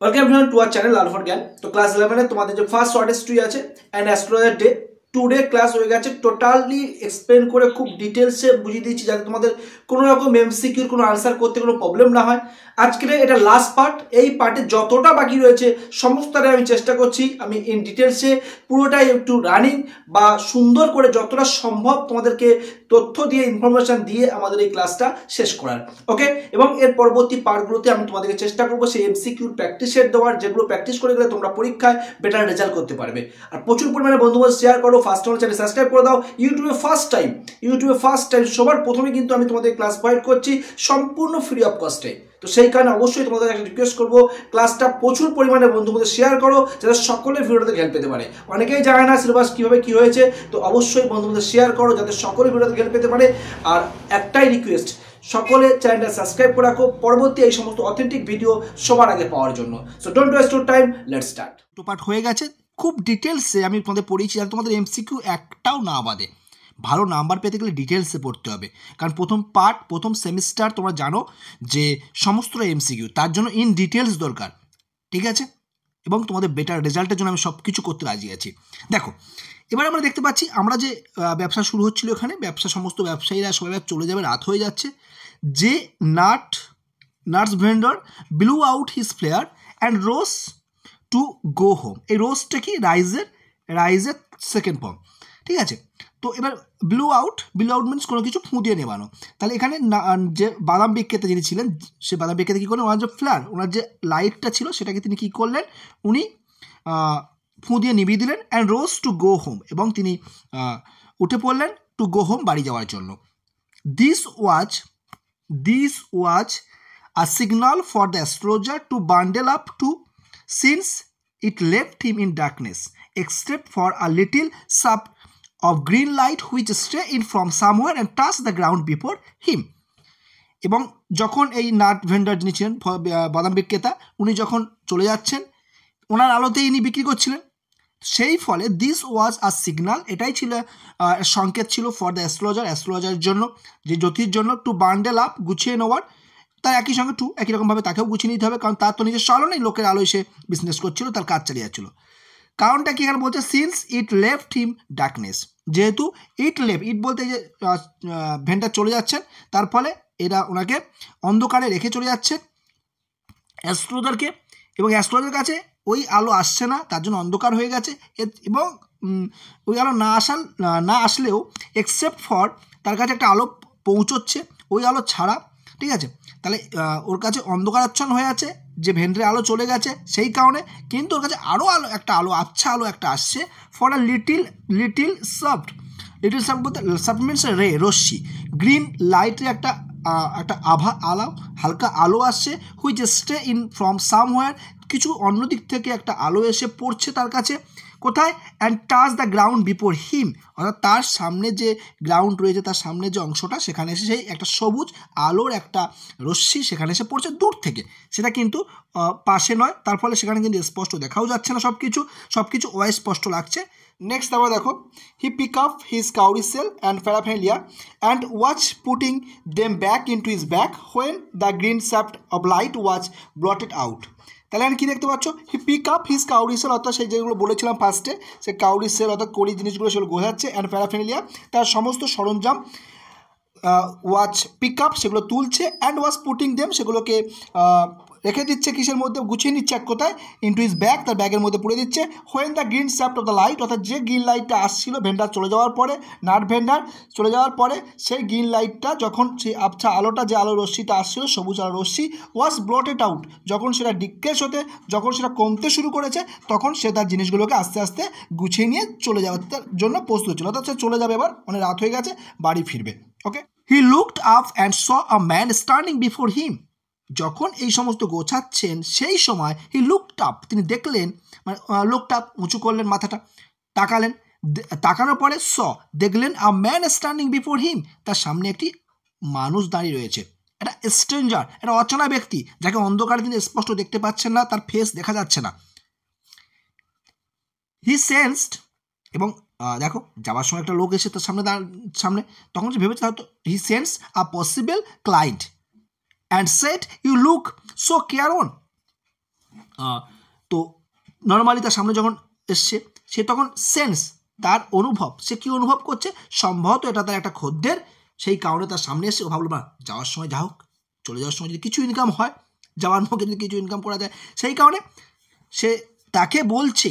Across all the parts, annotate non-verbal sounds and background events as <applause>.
Welcome everyone to our channel আলফার জ্ঞান তো ক্লাস ইলেভেনে তোমাদের যে ফার্স্ট শর্ট হিস্ট্রি আছে and astrologer day today class হয়ে গেছে টোটালি এক্সপ্লেন করে খুব ডিটেলসে বুঝিয়ে দিচ্ছি যাতে তোমাদের কোনো রকম এমসিকিউর কোনো আনসার করতে কোনো প্রবলেম না হয় আজকের এটা লাস্ট পার্ট এই পার্টে যতটা বাকি রয়েছে সমস্তটাই আমি চেষ্টা করছি আমি ইন ডিটেলসে পুরোটাই একটু রানিং বা সুন্দর করে যতটা সম্ভব তোমাদেরকে তথ্য দিয়ে ইনফরমেশান দিয়ে আমাদের এই ক্লাসটা শেষ করার ওকে এবং এর পরবর্তী পার্টগুলোতে আমি তোমাদেরকে চেষ্টা করবো সেই এমসিকিউর প্র্যাকটিসের দেওয়ার যেগুলো প্র্যাকটিস করে গেলে তোমরা পরীক্ষায় বেটার রেজাল্ট করতে পারবে আর প্রচুর পরিমাণে বন্ধুবান্ধব শেয়ার করো ফার্স্ট আমার চ্যানেল সাবস্ক্রাইব করে দাও ইউটিউবে ফার্স্ট টাইম ইউটিউবে ফার্স্ট টাইম সবার প্রথমে কিন্তু আমি তোমাদের ক্লাস প্রোভাইড করছি সম্পূর্ণ ফ্রি অফ কস্টে তো সেই কারণে অবশ্যই তোমাদের একটা রিকোয়েস্ট করবো ক্লাসটা প্রচুর পরিমাণে বন্ধুদের শেয়ার করো যাতে সকলে ভিডিওতে হেল্প পেতে পারে অনেকেই জানে না সিলেবাস কীভাবে কী হয়েছে তো অবশ্যই বন্ধুদের শেয়ার করো যাতে সকলে ভিডিওতে হেল্প পেতে পারে আর একটাই রিকোয়েস্ট সকলে চ্যানেলটা সাবস্ক্রাইব করে রাখো পরবর্তী এই সমস্ত অথেন্টিক ভিডিও সবার আগে পাওয়ার জন্য so don't waste your time let start two part হয়ে গেছে খুব ডিটেলসে আমি তোমাদের পড়িয়েছি আর তোমাদের এমসিকিউ একটাও না বাদে ভালো নাম্বার পেতে গেলে ডিটেলসে পড়তে হবে কারণ প্রথম পার্ট প্রথম সেমিস্টার তোমরা জানো যে সমস্ত এমসিকিউ তার জন্য ইন ডিটেলস দরকার ঠিক আছে এবং তোমাদের বেটার রেজাল্টের জন্য আমি সব কিছু করতে রাজি আছি দেখো এবার আমরা দেখতে পাচ্ছি আমরা যে ব্যবসা শুরু হচ্ছিল এখানে ব্যবসা সমস্ত ব্যবসায়ীরা সবাই চলে যাবে রাত হয়ে যাচ্ছে যে nut nurse vendor blew out his flare and rose to go home এই রোজটা কি রাইজের রাইজের সেকেন্ড ফর্ম ঠিক আছে তো এবার blew out blew out means কোনো কিছু ফুঁ দিয়ে নেবানো তাহলে এখানে যে বাদাম বিক্রেতা যিনি ছিলেন সে বাদাম বিক্রেতা কী করলেন ওনার যে ফ্লার ওনার যে লাইটটা ছিল সেটাকে তিনি কী করলেন উনি ফুঁ দিয়ে নিভিয়ে দিলেন and rose to go home এবং তিনি উঠে পড়লেন টু গো হোম বাড়ি যাওয়ার জন্য this watch this watch a signal for the astrologer to bundle up too since it left him in darkness except for a little sub of green light which stray in from somewhere and touch the ground before him এবং যখন এই nut vendor যিনি ছিলেন বাদাম বিক্রেতা উনি যখন চলে যাচ্ছেন ওনার আলোতে ইনি বিক্রি করছিলেন সেই ফলে দিস ওয়াজ আ সিগনাল এটাই ছিল সংকেত ছিল ফর দ্য অ্যাস্ট্রোলজার অ্যাস্ট্রোলজারের জন্য যে জ্যোতির জন্য টু বান্ডেল আপ গুছিয়ে নেওয়ার তার একই সঙ্গে টু একই রকমভাবে তাকেও গুছিয়ে নিতে হবে কারণ তার তো নিজের সালো লোকের আলোয় সে বিজনেস করছিল তার কাজ চালিয়ে যাচ্ছিলো কারণটা কি এখানে বলছে since it left him darkness যেহেতু ইট লেফ ইট বলতে যে ভেন্টার চলে যাচ্ছেন তার ফলে এরা ওনাকে অন্ধকারে রেখে চলে যাচ্ছেন অ্যাস্ট্রোজারকে এবং অ্যাস্ট্রোদের কাছে ওই আলো আসছে না তার জন্য অন্ধকার হয়ে গেছে এবং ওই আলো না আসান না আসলেও এক্সেপ্ট ফর তার কাছে একটা আলো পৌঁছচ্ছে ওই আলো ছাড়া ঠিক আছে তাহলে ওর কাছে অন্ধকারাচ্ছন্ন হয়ে আছে যে ভেন্ট্রে আলো চলে গেছে সেই কারণে কিন্তু ওর কাছে আরও আলো একটা আলো আচ্ছা আলো একটা আসছে for a little little soft little soft বলতে সফট মিনস রে রশ্মি গ্রিন লাইটের একটা একটা আভা আলো হালকা আলো আসছে which stay in from where কিছু অন্য দিক থেকে একটা আলো এসে পড়ছে তার কাছে কোথায় and touch the ground before him অর্থাৎ তার সামনে যে গ্রাউন্ড রয়েছে তার সামনে যে অংশটা সেখানে এসে সেই একটা সবুজ আলোর একটা রশ্মি সেখানে এসে পড়ছে দূর থেকে সেটা কিন্তু পাশে নয় তার ফলে সেখানে কিন্তু স্পষ্ট দেখাও যাচ্ছে না সব কিছু সব কিছু অস্পষ্ট লাগছে নেক্সট আমরা দেখো he pick up his shell and paraphernalia and watch putting them back into is back when the green shaft of light watch blotted out তাহলে আমি কী দেখতে পাচ্ছ হি পিক আপ হিস কাউরি সেল অর্থাৎ সেই যেগুলো বলেছিলাম ফার্স্টে সে কাউরি সেল অর্থাৎ কড়ি জিনিসগুলো সেগুলো গোঝাচ্ছে অ্যান্ড প্যারাফেনিলিয়া তার সমস্ত সরঞ্জাম ওয়াচ পিক আপ সেগুলো তুলছে অ্যান্ড ওয়াজ পুটিং দেম সেগুলোকে রেখে দিচ্ছে কিসের মধ্যে গুছিয়ে নিচ্ছে এক কোথায় ইন্টু ইজ ব্যাগ তার ব্যাগের মধ্যে পুড়ে দিচ্ছে when the green shaft of the light অর্থাৎ যে গ্রিন লাইটটা আসছিল ভেন্ডার চলে যাওয়ার পরে নাট ভেন্ডার চলে যাওয়ার পরে সেই গ্রিন লাইটটা যখন সেই আবছা আলোটা যে আলো রশ্মিটা আসছিল সবুজ আলো রশ্মি ওয়াজ ব্লটেড আউট যখন সেটা ডিক্রেস হতে যখন সেটা কমতে শুরু করেছে তখন সে তার জিনিসগুলোকে আস্তে আস্তে গুছিয়ে নিয়ে চলে যাওয়ার জন্য প্রস্তুত ছিল অর্থাৎ সে চলে যাবে এবার অনেক মানে রাত হয়ে গেছে বাড়ি ফিরবে okay he looked up and saw a man standing before him যখন এই সমস্ত গোছাচ্ছেন সেই সময় হি লুকড আপ তিনি দেখলেন মানে লুকড আপ উঁচু করলেন মাথাটা তাকালেন তাকানোর পরে স দেখলেন a man standing before him তার সামনে একটি মানুষ দাঁড়িয়ে রয়েছে একটা স্ট্রেঞ্জার একটা অচেনা ব্যক্তি যাকে অন্ধকারে তিনি স্পষ্ট দেখতে পাচ্ছেন না তার ফেস দেখা যাচ্ছে না হি সেন্সড এবং দেখো যাওয়ার সময় একটা লোক এসে তার সামনে দাঁড় সামনে তখন সে ভেবেছে হয়তো he sense a possible client and set you look so care on তো নর্মালি তার সামনে যখন এসছে সে তখন সেন্স তার অনুভব সে কি অনুভব করছে সম্ভবত এটা তার একটা খদ্দের সেই কারণে তার সামনে এসে ও ভাবলো না যাওয়ার সময় যা হোক চলে যাওয়ার সময় যদি কিছু ইনকাম হয় যাওয়ার মুখে যদি কিছু ইনকাম করা যায় সেই কারণে সে তাকে বলছে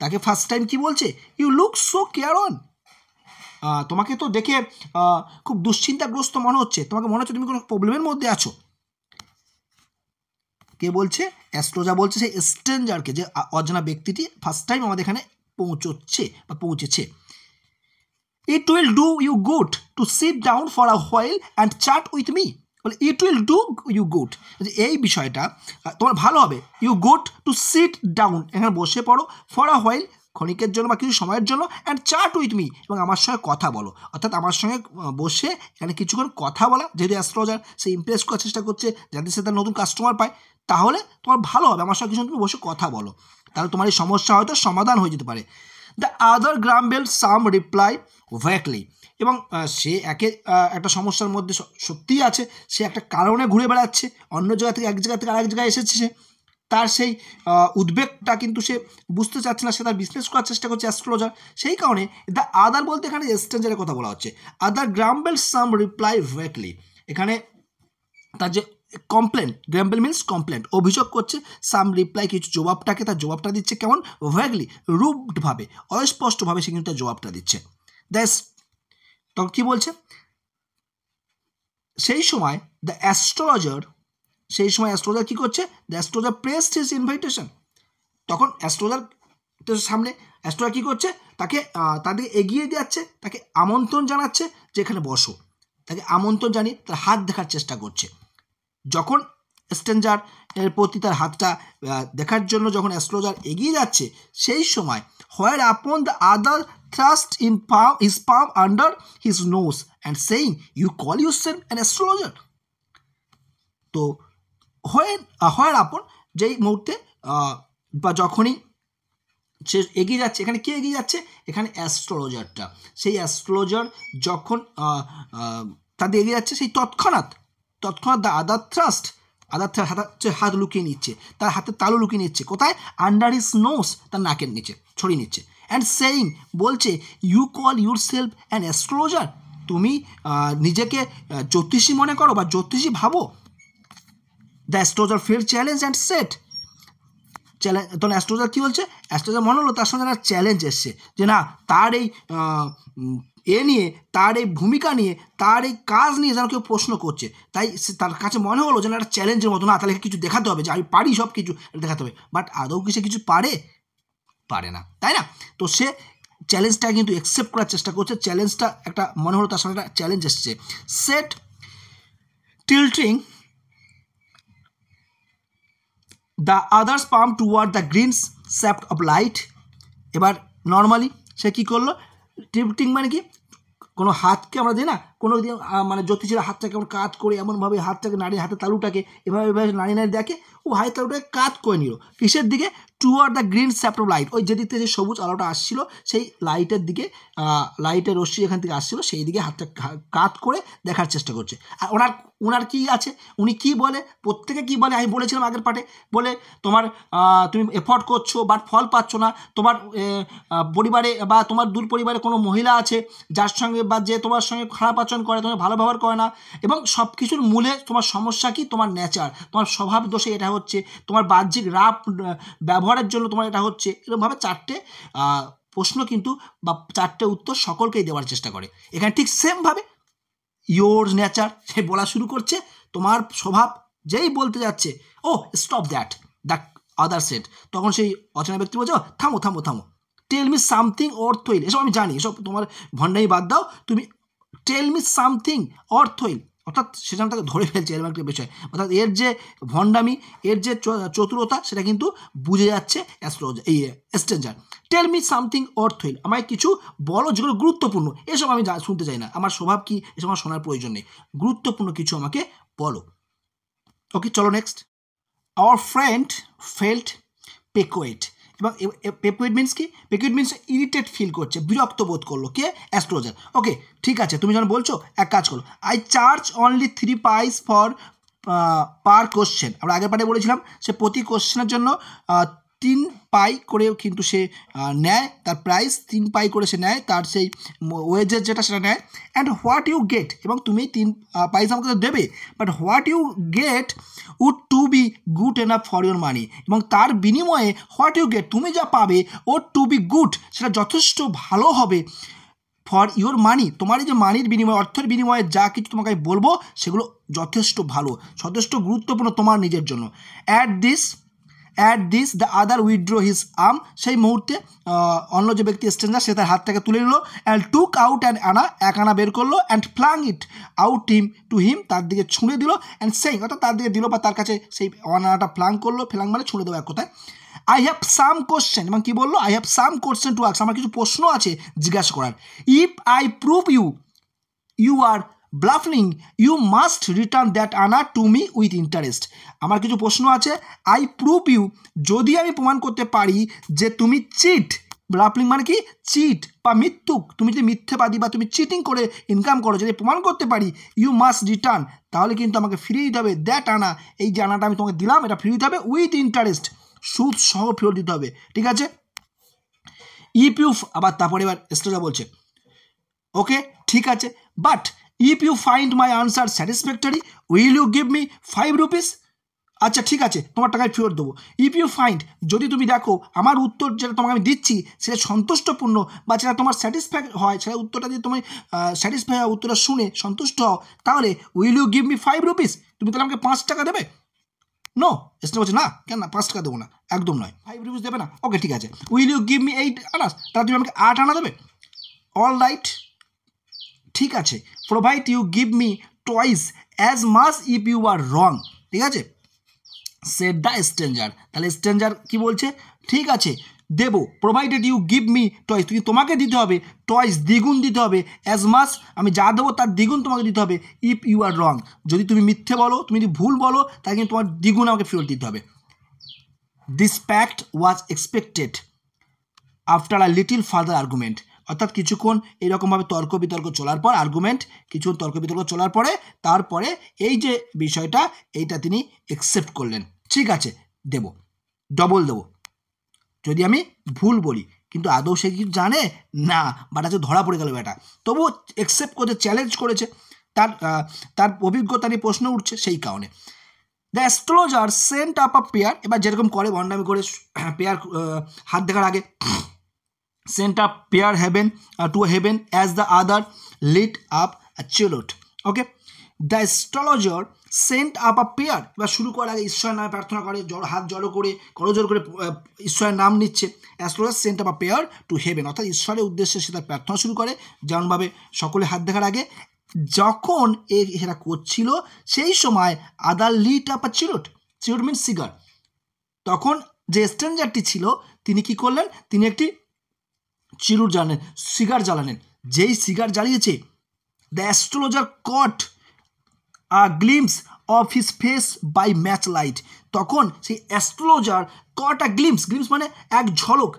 তাকে ফার্স্ট টাইম কি বলছে you look so care on তোমাকে তো দেখে খুব দুশ্চিন্তাগ্রস্ত মনে হচ্ছে তোমাকে মনে হচ্ছে তুমি কোনো প্রবলেমের মধ্যে আছো কে বলছে অ্যাস্ট্রোজা বলছে সেই স্ট্রেঞ্জারকে যে অজানা ব্যক্তিটি ফার্স্ট টাইম আমাদের এখানে পৌঁছচ্ছে বা পৌঁছেছে it will do you good to sit down for a while and chat with me বলে it will do you good এই বিষয়টা তোমার ভালো হবে you good to sit down এখানে বসে পড়ো ফর আ হোয়েল ক্ষণিকের জন্য বা কিছু সময়ের জন্য অ্যান্ড চার্ট উইথ মি এবং আমার সঙ্গে কথা বলো অর্থাৎ আমার সঙ্গে বসে এখানে কিছুক্ষণ কথা বলা যেহেতু অ্যাস্ট্রোলজার সে ইমপ্রেস করার চেষ্টা করছে যাতে সে তার নতুন কাস্টমার পায় তাহলে তোমার ভালো হবে আমার সঙ্গে কিছু তুমি বসে কথা বলো তাহলে তোমার এই সমস্যা হয়তো সমাধান হয়ে যেতে পারে the other grumbled some reply vaguely এবং সে একে একটা সমস্যার মধ্যে সত্যিই আছে সে একটা কারণে ঘুরে বেড়াচ্ছে অন্য জায়গা থেকে এক জায়গা থেকে আরেক জায়গায় এসেছে তার সেই উদ্বেগটা কিন্তু সে বুঝতে চাচ্ছে না সে তার বিজনেস করার চেষ্টা করছে অ্যাস্ট্রোলজার সেই কারণে দ্য আদার বলতে এখানে এক্সটেঞ্জারের কথা বলা হচ্ছে আদার গ্রাম্বেল সাম রিপ্লাই ভ্যাকলি এখানে তার যে কমপ্লেন গ্রাম্বেল মিনস কমপ্লেন অভিযোগ করছে সাম রিপ্লাই কিছু জবাবটাকে তার জবাবটা দিচ্ছে কেমন ভ্যাগলি রুবডভাবে অস্পষ্টভাবে সে কিন্তু তার জবাবটা দিচ্ছে দ্যাস তখন কী বলছে সেই সময় দ্য অ্যাস্ট্রোলজার সেই সময় অ্যাস্ট্রোজার কী করছে the astrologer press his invitation তখন অ্যাস্ট্রোজার সামনে অ্যাস্ট্রোজার কী করছে তাকে তাদেরকে এগিয়ে যাচ্ছে তাকে আমন্ত্রণ জানাচ্ছে যে এখানে বসো তাকে আমন্ত্রণ জানিয়ে তার হাত দেখার চেষ্টা করছে যখন স্ট্রেঞ্জার এর প্রতি তার হাতটা দেখার জন্য যখন অ্যাস্ট্রোজার এগিয়ে যাচ্ছে সেই সময় whereupon the other thrust in palm his palm under his nose and saying you call you সেন অ্যান অ্যাস্ট্রোলজার তো হয়ে হওয়ার আপন যেই মুহূর্তে বা যখনই সে এগিয়ে যাচ্ছে এখানে কে এগিয়ে যাচ্ছে এখানে অ্যাস্ট্রোলজারটা সেই অ্যাস্ট্রোলজার যখন তাদের এগিয়ে যাচ্ছে সেই তৎক্ষণাৎ তৎক্ষণাৎ the other thrust other thrust হাত লুকিয়ে নিচ্ছে তার হাতে তালু লুকিয়ে নিচ্ছে কোথায় আন্ডার ইস নোস তার নাকের নিচে ছড়িয়ে নিচ্ছে অ্যান্ড সেইং বলছে you call yourself an astrologer তুমি নিজেকে জ্যোতিষী মনে করো বা জ্যোতিষী ভাবো the astrologer feel challenge and set challenge তখন অ্যাস্ট্রোজার কী বলছে অ্যাস্ট্রোজার মনে হলো তার সঙ্গে একটা চ্যালেঞ্জ এসছে যে না তার এই এ নিয়ে তার এই ভূমিকা নিয়ে তার এই কাজ নিয়ে যেন কেউ প্রশ্ন করছে তাই তার কাছে মনে হলো যেন একটা চ্যালেঞ্জের মতো না তাহলে কিছু দেখাতে হবে যে আমি পারি সব কিছু দেখাতে হবে বাট আদৌ কি সে কিছু পারে পারে না তাই না তো সে চ্যালেঞ্জটা কিন্তু অ্যাকসেপ্ট করার চেষ্টা করছে চ্যালেঞ্জটা একটা মনে হলো তার সঙ্গে একটা চ্যালেঞ্জ এসছে set tilting the others palm toward the greens shaft of light এবার নর্মালি সে কী করলো টিপটিং মানে কি কোনো হাতকে আমরা দিই না কোনো দিন মানে জ্যোতিষের হাতটাকে এমন কাজ করে এমনভাবে হাতটাকে নারী হাতে তালুটাকে এভাবে এভাবে নারী নারী দেখে ও হাতের তালুটাকে কাজ করে নিল কিসের দিকে toward the green shaft light ওই যেদিক থেকে যে সবুজ আলোটা আসছিল সেই লাইটের দিকে লাইটের রশ্মি এখান থেকে আসছিল সেই দিকে হাতটা কাত করে দেখার চেষ্টা করছে আর ওনার ওনার কী আছে উনি কি বলে প্রত্যেকে কি বলে আমি বলেছিলাম আগের পাটে বলে তোমার তুমি এফোর্ট করছো বা ফল পাচ্ছ না তোমার পরিবারে বা তোমার দূর পরিবারে কোনো মহিলা আছে যার সঙ্গে বা যে তোমার সঙ্গে খারাপ আছো আচরণ করে তোমাকে ভালো ব্যবহার করে না এবং সব কিছুর মূলে তোমার সমস্যা কি তোমার নেচার তোমার স্বভাব দোষে এটা হচ্ছে তোমার বাহ্যিক রাপ ব্যবহারের জন্য তোমার এটা হচ্ছে এরকমভাবে চারটে প্রশ্ন কিন্তু বা চারটে উত্তর সকলকেই দেওয়ার চেষ্টা করে এখানে ঠিক সেমভাবে ইয়োর নেচার সে বলা শুরু করছে তোমার স্বভাব যেই বলতে যাচ্ছে ও stop that the other set তখন সেই অচেনা ব্যক্তি বলছে oh, থামো থামো থামো টেল মি সামথিং অর্থহীন এসব আমি জানি এসব তোমার ভণ্ডাই বাদ দাও তুমি টেল মি সামথিং অর্থহীন অর্থাৎ সেখান তাকে ধরে ফেলছে এরকম একটা বিষয় অর্থাৎ এর যে ভণ্ডামি এর যে চতুরতা সেটা কিন্তু বুঝে যাচ্ছে অ্যাস্ট্রোলজার এই স্ট্রেঞ্জার টেল মি সামথিং অর্থহীন আমায় কিছু বলো যেগুলো গুরুত্বপূর্ণ এসব আমি শুনতে চাই না আমার স্বভাব কি এসব আমার শোনার প্রয়োজন নেই গুরুত্বপূর্ণ কিছু আমাকে বলো ওকে চলো next our friend felt piqued এবং পেপুইড মিনস কি পেকুইড মিনস ইরিটেট ফিল করছে বিরক্ত বোধ করলো কে অ্যাস্ট্রোজার ওকে ঠিক আছে তুমি যখন বলছো এক কাজ করো I charge only three price for per question আমরা আগের পাটে বলেছিলাম সে প্রতি কোশ্চেনের জন্য তিন পাই করেও কিন্তু সে নেয় তার প্রাইস তিন পাই করে সে নেয় তার সেই ওয়েজের যেটা সেটা নেয় অ্যান্ড হোয়াট ইউ গেট এবং তুমি তিন প্রাইস আমাকে তো দেবে but what you get would to be good enough for your money এবং তার বিনিময়ে হোয়াট ইউ গেট তুমি যা পাবে ও টু বি গুড সেটা যথেষ্ট ভালো হবে ফর ইওর মানি তোমার এই যে মানির বিনিময়ে অর্থের বিনিময়ে যা কিছু তোমাকে বলবো সেগুলো যথেষ্ট ভালো যথেষ্ট গুরুত্বপূর্ণ তোমার নিজের জন্য at this at this the other withdraw his arm সেই মুহূর্তে অন্য যে ব্যক্তি স্ট্রেঞ্জার সে তার হাত থেকে তুলে নিল অ্যান্ড টুক আউট অ্যান্ড আনা এক আনা বের করলো and flung it out him to him তার দিকে ছুঁড়ে দিল অ্যান্ড সেই অর্থাৎ তার দিকে দিল বা তার কাছে সেই অনাটা ফ্লাং করলো ফ্লাং মানে ছুঁড়ে দেবো এক কথায় আই হ্যাভ সাম কোশ্চেন এবং কী বললো I have some question to আক্স আমার কিছু প্রশ্ন আছে জিজ্ঞাসা করার if I prove you you are bluffing you must return that anna to me with interest আমার কিছু প্রশ্ন আছে আই প্রুভ ইউ যদি আমি প্রমাণ করতে পারি যে তুমি চিট ব্লাফলিং মানে কি চিট বা মিথ্যুক তুমি যদি মিথ্যেবাদী বা তুমি চিটিং করে ইনকাম করো যদি প্রমাণ করতে পারি ইউ মাস্ট রিটার্ন তাহলে কিন্তু আমাকে ফিরিয়ে দিতে হবে দ্যাট আনা এই যে আনাটা আমি তোমাকে দিলাম এটা ফিরিয়ে দিতে হবে উইথ ইন্টারেস্ট সুদ সহ ফেরত দিতে হবে ঠিক আছে ইপিউফ e আবার তারপরে এবার স্টোরা বলছে ওকে ঠিক আছে but if you find my answer satisfactory will you give me five rupees আচ্ছা ঠিক আছে তোমার টাকায় ফেরত দেবো ইফ ইউ ফাইন্ড যদি তুমি দেখো আমার উত্তর যেটা তোমাকে আমি দিচ্ছি সেটা সন্তুষ্টপূর্ণ বা যেটা তোমার স্যাটিসফাই হয় সেটা উত্তরটা যদি তুমি স্যাটিসফাই হয় উত্তরটা শুনে সন্তুষ্ট হও তাহলে will you give me five rupees তুমি তাহলে আমাকে পাঁচ টাকা দেবে নো এসে বলছে না কেন না পাঁচ টাকা দেবো না একদম নয় ফাইভ রুপিস দেবে না ওকে ঠিক আছে will you give me eight annas তাহলে তুমি আমাকে আট আনা দেবে অল রাইট ঠিক আছে provide you give me twice as much if you are wrong ঠিক আছে সেট দ্য স্ট্রেঞ্জার তাহলে স্ট্রেঞ্জার কি বলছে ঠিক আছে দেবো provided you give me twice তুমি তোমাকে দিতে হবে টয়েস দ্বিগুণ দিতে হবে অ্যাজ মাস আমি যা দেবো তার দ্বিগুণ তোমাকে দিতে হবে ইফ ইউ আর রং যদি তুমি মিথ্যে বলো তুমি যদি ভুল বলো তাহলে কিন্তু তোমার দ্বিগুণ আমাকে ফেরত দিতে হবে this pact was expected after a little further argument অর্থাৎ কিছুক্ষণ এরকমভাবে তর্ক বিতর্ক চলার পর আর্গুমেন্ট কিছুক্ষণ তর্ক বিতর্ক চলার পরে তারপরে এই যে বিষয়টা এইটা তিনি একসেপ্ট করলেন ঠিক আছে দেব ডবল দেব যদি আমি ভুল বলি কিন্তু আদৌ সে কি জানে না বাট যে ধরা পড়ে গেল ব্যাটা তবুও একসেপ্ট করে চ্যালেঞ্জ করেছে তার তার অভিজ্ঞতা নিয়ে প্রশ্ন উঠছে সেই কারণে the astrologer sent up up prayer এবার যেরকম করে ভণ্ডামি করে পেয়ার হাত দেখার আগে sent up prayer heaven uh, to heaven as the other lit up a chariot okay the astrologer sent up a prayer বা শুরু করার আগে ঈশ্বরের নামে প্রার্থনা করে জল হাত জড়ো করে করজোর করে ঈশ্বরের নাম নিচ্ছে astrologer sent up a prayer to heaven অর্থাৎ ঈশ্বরের উদ্দেশ্যে সে তার প্রার্থনা শুরু করে যেমনভাবে সকলে হাত দেখার আগে যখন এ এরা করছিল সেই সময় other lit up a cheroot cheroot mean cigar তখন যে স্ট্রেঞ্জারটি ছিল তিনি কি করলেন তিনি একটি চিরুর জ্বালেন সিগার জ্বালালেন যেই সিগার জ্বালিয়েছে the astrologer caught a glimpse of his face by match light তখন সেই astrologer caught a glimpse glimpse মানে এক ঝলক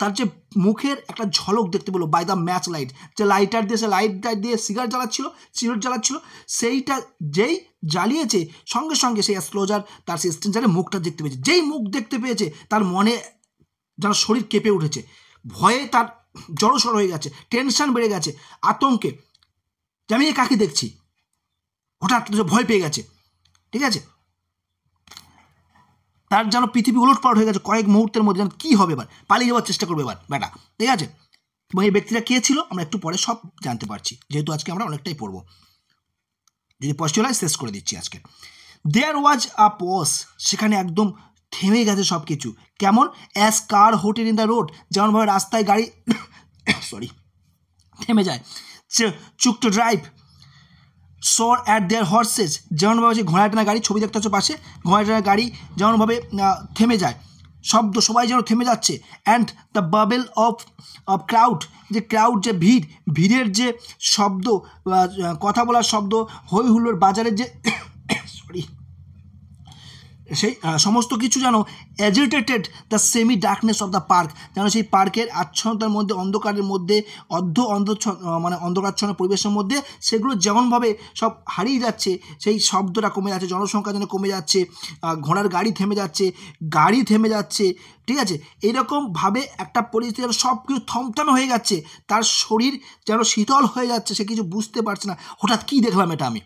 তার যে মুখের একটা ঝলক দেখতে পেলো বাই দ্য ম্যাচ লাইট যে লাইটার দিয়ে সে লাইট টাইট দিয়ে সিগার জ্বালাচ্ছিল সিগারেট জ্বালাচ্ছিল সেইটা যেই জ্বালিয়েছে সঙ্গে সঙ্গে সেই অ্যাস্ট্রোলজার তার সেই স্টেঞ্জারের মুখটা দেখতে পেয়েছে যেই মুখ দেখতে পেয়েছে তার মনে যেন শরীর কেঁপে উঠেছে ভয়ে তার জড়সড় হয়ে গেছে টেনশন বেড়ে গেছে আতঙ্কে যে আমি কাকে দেখছি হঠাৎ ভয় পেয়ে গেছে ঠিক আছে তার যেন পৃথিবী উলটপালট হয়ে গেছে কয়েক মুহূর্তের মধ্যে যেন কী হবে এবার পালিয়ে যাওয়ার চেষ্টা করবে এবার ব্যাটা ঠিক আছে এবং এই ব্যক্তিরা কে ছিল আমরা একটু পরে সব জানতে পারছি যেহেতু আজকে আমরা অনেকটাই পড়বো যদি পসিবল হয় শেষ করে দিচ্ছি আজকে দেয়ার ওয়াজ আ পস সেখানে একদম থেমে গেছে সব কিছু কেমন as car hotel in the road যেমনভাবে রাস্তায় গাড়ি সরি <coughs> থেমে যায় to drivers at their horses যেমনভাবে যে টানা গাড়ি ছবি দেখতে হচ্ছে পাশে টানা গাড়ি যেমনভাবে থেমে যায় শব্দ সবাই যেন থেমে যাচ্ছে and the babble of of crowd যে ক্রাউড যে ভিড় ভিড়ের যে শব্দ কথা বলার শব্দ হৈ হুল্লোর বাজারের যে সেই সমস্ত কিছু যেন agitated the semi darkness of the park যেন সেই পার্কের আচ্ছন্নতার মধ্যে অন্ধকারের মধ্যে অর্ধ অন্ধ মানে অন্ধকারচ্ছন্ন পরিবেশের মধ্যে সেগুলো যেমনভাবে সব হারিয়ে যাচ্ছে সেই শব্দটা কমে যাচ্ছে জনসংখ্যা যেন কমে যাচ্ছে ঘোড়ার গাড়ি থেমে যাচ্ছে গাড়ি থেমে যাচ্ছে ঠিক আছে এরকমভাবে একটা পরিস্থিতি যেন সব কিছু থমথমে হয়ে যাচ্ছে তার শরীর যেন শীতল হয়ে যাচ্ছে সে কিছু বুঝতে পারছে না হঠাৎ কী দেখলাম এটা আমি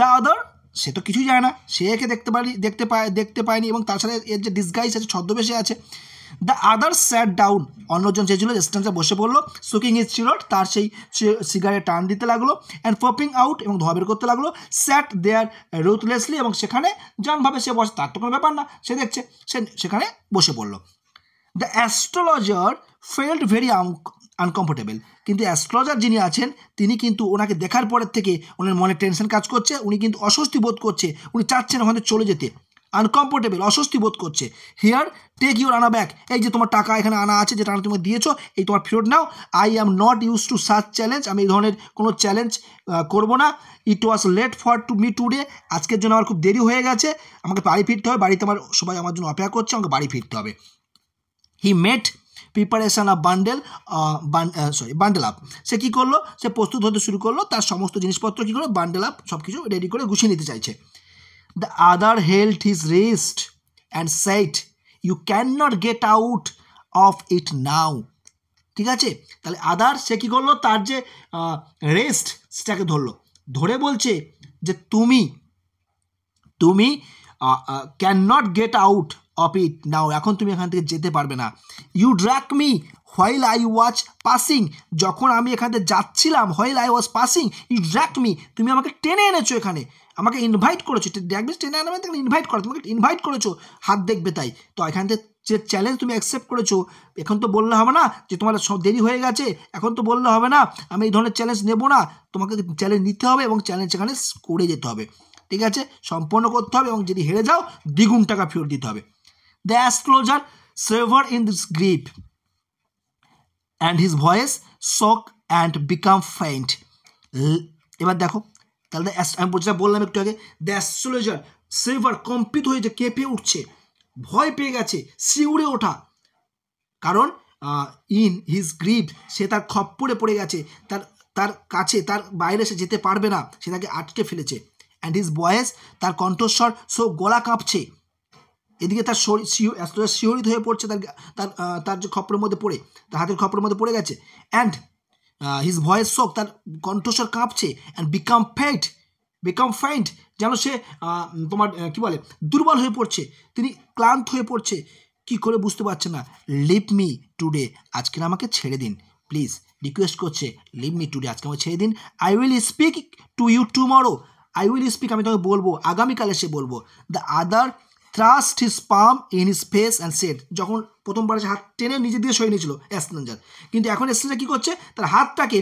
দ্য আদার সে তো কিছুই জানে না সে একে দেখতে পারি দেখতে পায় দেখতে পায়নি এবং তাছাড়া এর যে ডিসগাইজ আছে ছদ্মবেশে আছে দ্য আদার স্যাট ডাউন অন্যজন যে ছিল স্ট্যান্ডে বসে পড়লো সুকিং ইজ চিরট তার সেই সিগারে টান দিতে লাগলো অ্যান্ড পপিং আউট এবং ধোয়া বের করতে লাগলো স্যাট দেয়ার রুথলেসলি এবং সেখানে যেমনভাবে সে বসে তার তো কোনো ব্যাপার না সে দেখছে সে সেখানে বসে পড়লো the astrologer felt very uncomfortable কিন্তু অ্যাস্ট্রোলজার যিনি আছেন তিনি কিন্তু ওনাকে দেখার পরের থেকে ওনার মনে টেনশন কাজ করছে উনি কিন্তু অস্বস্তি বোধ করছে উনি চাচ্ছেন ওখানে চলে যেতে আনকমফোর্টেবল অস্বস্তি বোধ করছে here take your anna back এই যে তোমার টাকা এখানে আনা আছে যেটা আনা তুমি দিয়েছো এই তোমার ফেরত নাও I am not use to সার্চ চ্যালেঞ্জ আমি এই ধরনের কোনো চ্যালেঞ্জ করব না it was late for to me today আজকের জন্য আমার খুব দেরি হয়ে গেছে আমাকে বাড়ি ফিরতে হবে বাড়িতে আমার সবাই আমার জন্য অপেক্ষা করছে আমাকে বাড়ি ফিরতে হবে he made preparation up bundle sorry bundle up সে কী করলো সে প্রস্তুত হতে শুরু করলো তার সমস্ত জিনিসপত্র কী করলো বান্ডেল আপ সব কিছু রেডি করে গুছিয়ে নিতে চাইছে the other held his wrist and set you can not get out of it now ঠিক আছে তাহলে আদার সে কী করলো তার যে রেস্ট সেটাকে ধরলো ধরে বলছে যে তুমি তুমি can not get out of it now এখন তুমি এখান থেকে যেতে পারবে না you drag me while I was passing যখন আমি এখান থেকে যাচ্ছিলাম while I was passing you drag me তুমি আমাকে টেনে এনেছো এখানে আমাকে ইনভাইট করেছো ড্র্যাক মিস টেনে আনবে তখন ইনভাইট করো তোমাকে ইনভাইট করেছো হাত দেখবে তাই তো এখান থেকে যে চ্যালেঞ্জ তুমি অ্যাকসেপ্ট করেছো এখন তো বললে হবে না যে তোমার সব দেরি হয়ে গেছে এখন তো বললে হবে না আমি এই ধরনের চ্যালেঞ্জ নেব না তোমাকে চ্যালেঞ্জ নিতে হবে এবং চ্যালেঞ্জ এখানে করে যেতে হবে ঠিক আছে সম্পন্ন করতে হবে এবং যদি হেরে যাও দ্বিগুণ টাকা ফেরত দিতে হবে The astrologer shivered in his grave, and his voice shook and become faint. এবার দেখো তাহলে আমি যেটা বললাম একটু আগে দ্য অ্যাস্ট্রোলজার সিলভার কম্পিত হয়ে যে কেঁপে উঠছে ভয় পেয়ে গেছে শিউড়ে ওঠা কারণ ইন হিজ গ্রিপ সে তার খপ্পরে পড়ে গেছে তার তার কাছে তার বাইরে সে যেতে পারবে না সে তাকে আটকে ফেলেছে অ্যান্ড হিজ বয়েস তার কণ্ঠস্বর সো গলা কাঁপছে এদিকে তার শরীর শিহরিত হয়ে পড়ছে তার তার তার যে খপ্পরের মধ্যে পড়ে তার হাতের খপ্পরের মধ্যে পড়ে গেছে অ্যান্ড হিজ ভয়েস শোক তার কণ্ঠস্বর কাঁপছে and become faint become faint যেন সে তোমার কি বলে দুর্বল হয়ে পড়ছে তিনি ক্লান্ত হয়ে পড়ছে কি করে বুঝতে পারছে না লিভ মি টুডে আজকে আমাকে ছেড়ে দিন প্লিজ রিকোয়েস্ট করছে লিভ মি টুডে আজকে আমাকে ছেড়ে দিন I will speak to you tomorrow I will speak আমি তোমাকে বলবো আগামীকাল এসে বলবো the other thrust his palm in his face and said যখন প্রথমবার হাত টেনে নিজে দিয়ে সই নিয়েছিল অ্যাস্টেঞ্জার কিন্তু এখন অ্যাস্টেঞ্জার কী করছে তার হাতটাকে